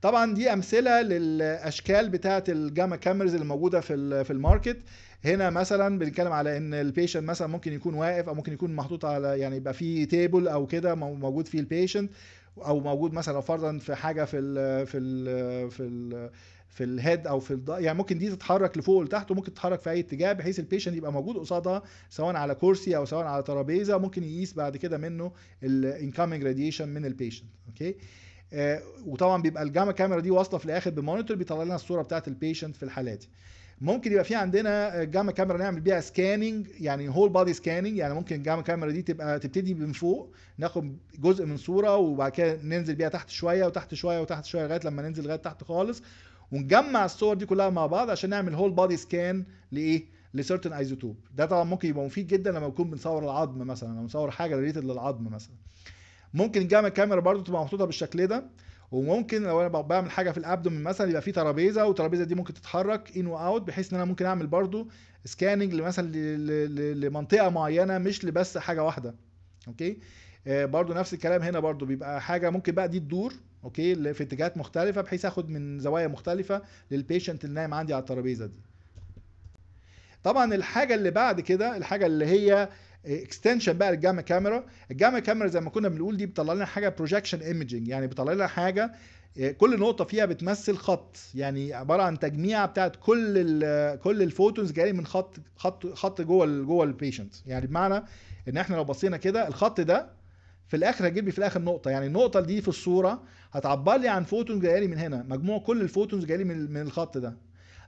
طبعا دي امثله للاشكال بتاعه الجاما كاميرز اللي موجوده في في الماركت هنا مثلا بنتكلم على ان البيشنت مثلا ممكن يكون واقف او ممكن يكون محطوط على يعني يبقى في تيبل او كده موجود فيه البيشنت او موجود مثلا فرضا في حاجه في الـ في الـ في الـ في الهيد او في الض... يعني ممكن دي تتحرك لفوق ولتحت وممكن تتحرك في اي اتجاه بحيث البيشنت يبقى موجود قصادها سواء على كرسي او سواء على ترابيزه ممكن يقيس بعد كده منه الانكمنج راديشن من البيشنت اوكي آه وطبعا بيبقى الجاما كاميرا دي واصله في الاخر بمونيتور بيطلع لنا الصوره بتاعه البيشنت في الحالات دي ممكن يبقى في عندنا آه، جاما كاميرا نعمل بيها سكاننج يعني هول بادي سكاننج يعني ممكن الجاما كاميرا دي تبقى تبتدي من فوق ناخد جزء من صوره وبعد كده ننزل بيها تحت شويه وتحت شويه وتحت شويه لغايه لما ننزل لغايه تحت خالص ونجمع الصور دي كلها مع بعض عشان نعمل هول بادي سكان لايه لسيرتن ايزوتوب ده طبعا ممكن يبقى مفيد جدا لما نكون بنصور العظم مثلا او بنصور حاجه ريليتد للعظم مثلا ممكن نجمع الكاميرا برضو تبقى محطوطه بالشكل ده وممكن لو انا بعمل حاجه في الابدومن مثلا يبقى في ترابيزه والترابيزه دي ممكن تتحرك ان واوت بحيث ان انا ممكن اعمل برضو سكاننج مثلا لمنطقه معينه مش لبس حاجه واحده اوكي آه، برضو نفس الكلام هنا برضو بيبقى حاجه ممكن بقى دي تدور اوكي في اتجاهات مختلفه بحيث اخد من زوايا مختلفه للبيشنت اللي نايم عندي على الترابيزه دي طبعا الحاجه اللي بعد كده الحاجه اللي هي اكستنشن بقى الجاما كاميرا الجاما كاميرا زي ما كنا بنقول دي بتطلع لنا حاجه بروجكشن ايمجينج يعني بتطلع لنا حاجه آه، كل نقطه فيها بتمثل خط يعني عباره عن تجميعه بتاعت كل الـ كل الفوتونز جايه من خط خط خط جوه جوه البيشنت يعني بمعنى ان احنا لو بصينا كده الخط ده في الاخر هتجيب لي في الاخر نقطه يعني النقطه دي في الصوره هتعبر لي عن فوتون جايه لي من هنا مجموع كل الفوتونز جايه لي من الخط ده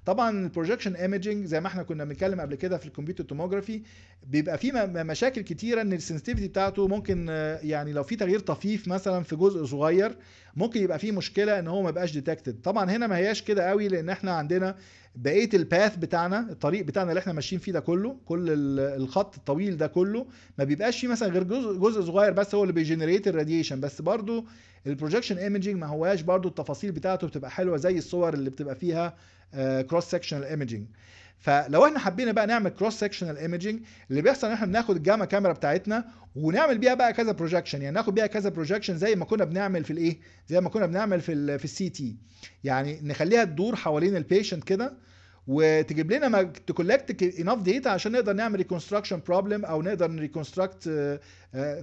طبعا البروجكشن ايمجنج زي ما احنا كنا بنتكلم قبل كده في الكمبيوتر توموجرافي بيبقى فيه مشاكل كتيره ان السنسيتيفيتي بتاعته ممكن آه، يعني لو في تغيير طفيف مثلا في جزء صغير ممكن يبقى فيه مشكله ان هو ما بقاش ديتكتد طبعا هنا ما هياش كده قوي لان احنا عندنا بقيه الباث بتاعنا الطريق بتاعنا اللي احنا ماشيين فيه ده كله كل الخط الطويل ده كله ما بيبقاش فيه مثلا غير جزء جزء صغير بس هو اللي بيجنريت الراديشن بس برضو البروجكشن ايمجنج ما هواش برضو التفاصيل بتاعته بتبقى حلوه زي الصور اللي بتبقى فيها كروس سكشنال ايمجنج فلو احنا حبينا بقى نعمل كروس سكشنال ايمجنج اللي بيحصل ان احنا بناخد الجاما كاميرا بتاعتنا ونعمل بيها بقى كذا بروجكشن يعني ناخد بيها كذا بروجكشن زي ما كنا بنعمل في الايه زي ما كنا بنعمل في الـ في السي تي يعني نخليها تدور حوالين البيشنت كده وتجيب لنا تكولكت انف داتا عشان نقدر نعمل ريكونستراكشن بروبلم او نقدر نريكونستراكت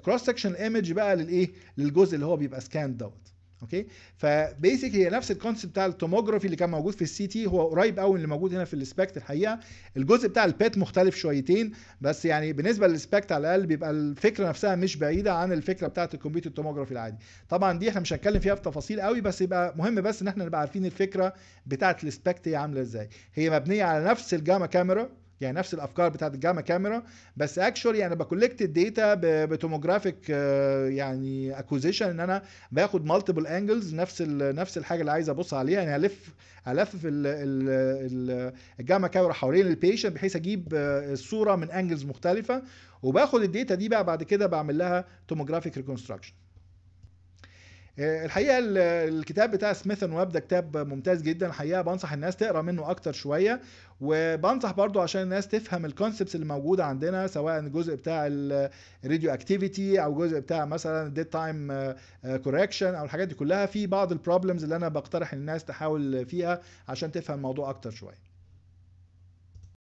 كروس سكشن ايمج بقى للايه للجزء اللي هو بيبقى سكان دوت اوكي فبيسك هي نفس الكونسيبت بتاع التوموجرافي اللي كان موجود في السي تي هو قريب قوي من اللي موجود هنا في السبكت الحقيقه الجزء بتاع البيت مختلف شويتين بس يعني بالنسبه للسبكت على الاقل بيبقى الفكره نفسها مش بعيده عن الفكره بتاعه الكمبيوتر التوموجرافي العادي طبعا دي احنا مش هنتكلم فيها بتفاصيل قوي بس يبقى مهم بس ان احنا نبقى عارفين الفكره بتاعه السبكت هي عامله ازاي هي مبنيه على نفس الجاما كاميرا يعني نفس الافكار بتاعت الجاما كاميرا بس اكشولي يعني بكولكت الداتا بتوموجرافيك آه، يعني اكوزيشن ان انا باخد مالتيبل انجلز نفس نفس الحاجه اللي عايز ابص عليها يعني الف الفف الجاما كاميرا حوالين البيشنت بحيث اجيب آه، الصوره من انجلز مختلفه وباخد الداتا دي بقى بعد كده بعمل لها توموجرافيك ريكونستراكشن آه، الحقيقه الكتاب بتاع سميث ويب ده كتاب ممتاز جدا الحقيقه بنصح الناس تقرا منه اكتر شويه وبنصح برضو عشان الناس تفهم الكونسبتس اللي موجوده عندنا سواء الجزء بتاع الراديو اكتيفيتي او الجزء بتاع مثلا الديد تايم كوركشن او الحاجات دي كلها في بعض البروبلمز اللي انا بقترح الناس تحاول فيها عشان تفهم الموضوع اكتر شويه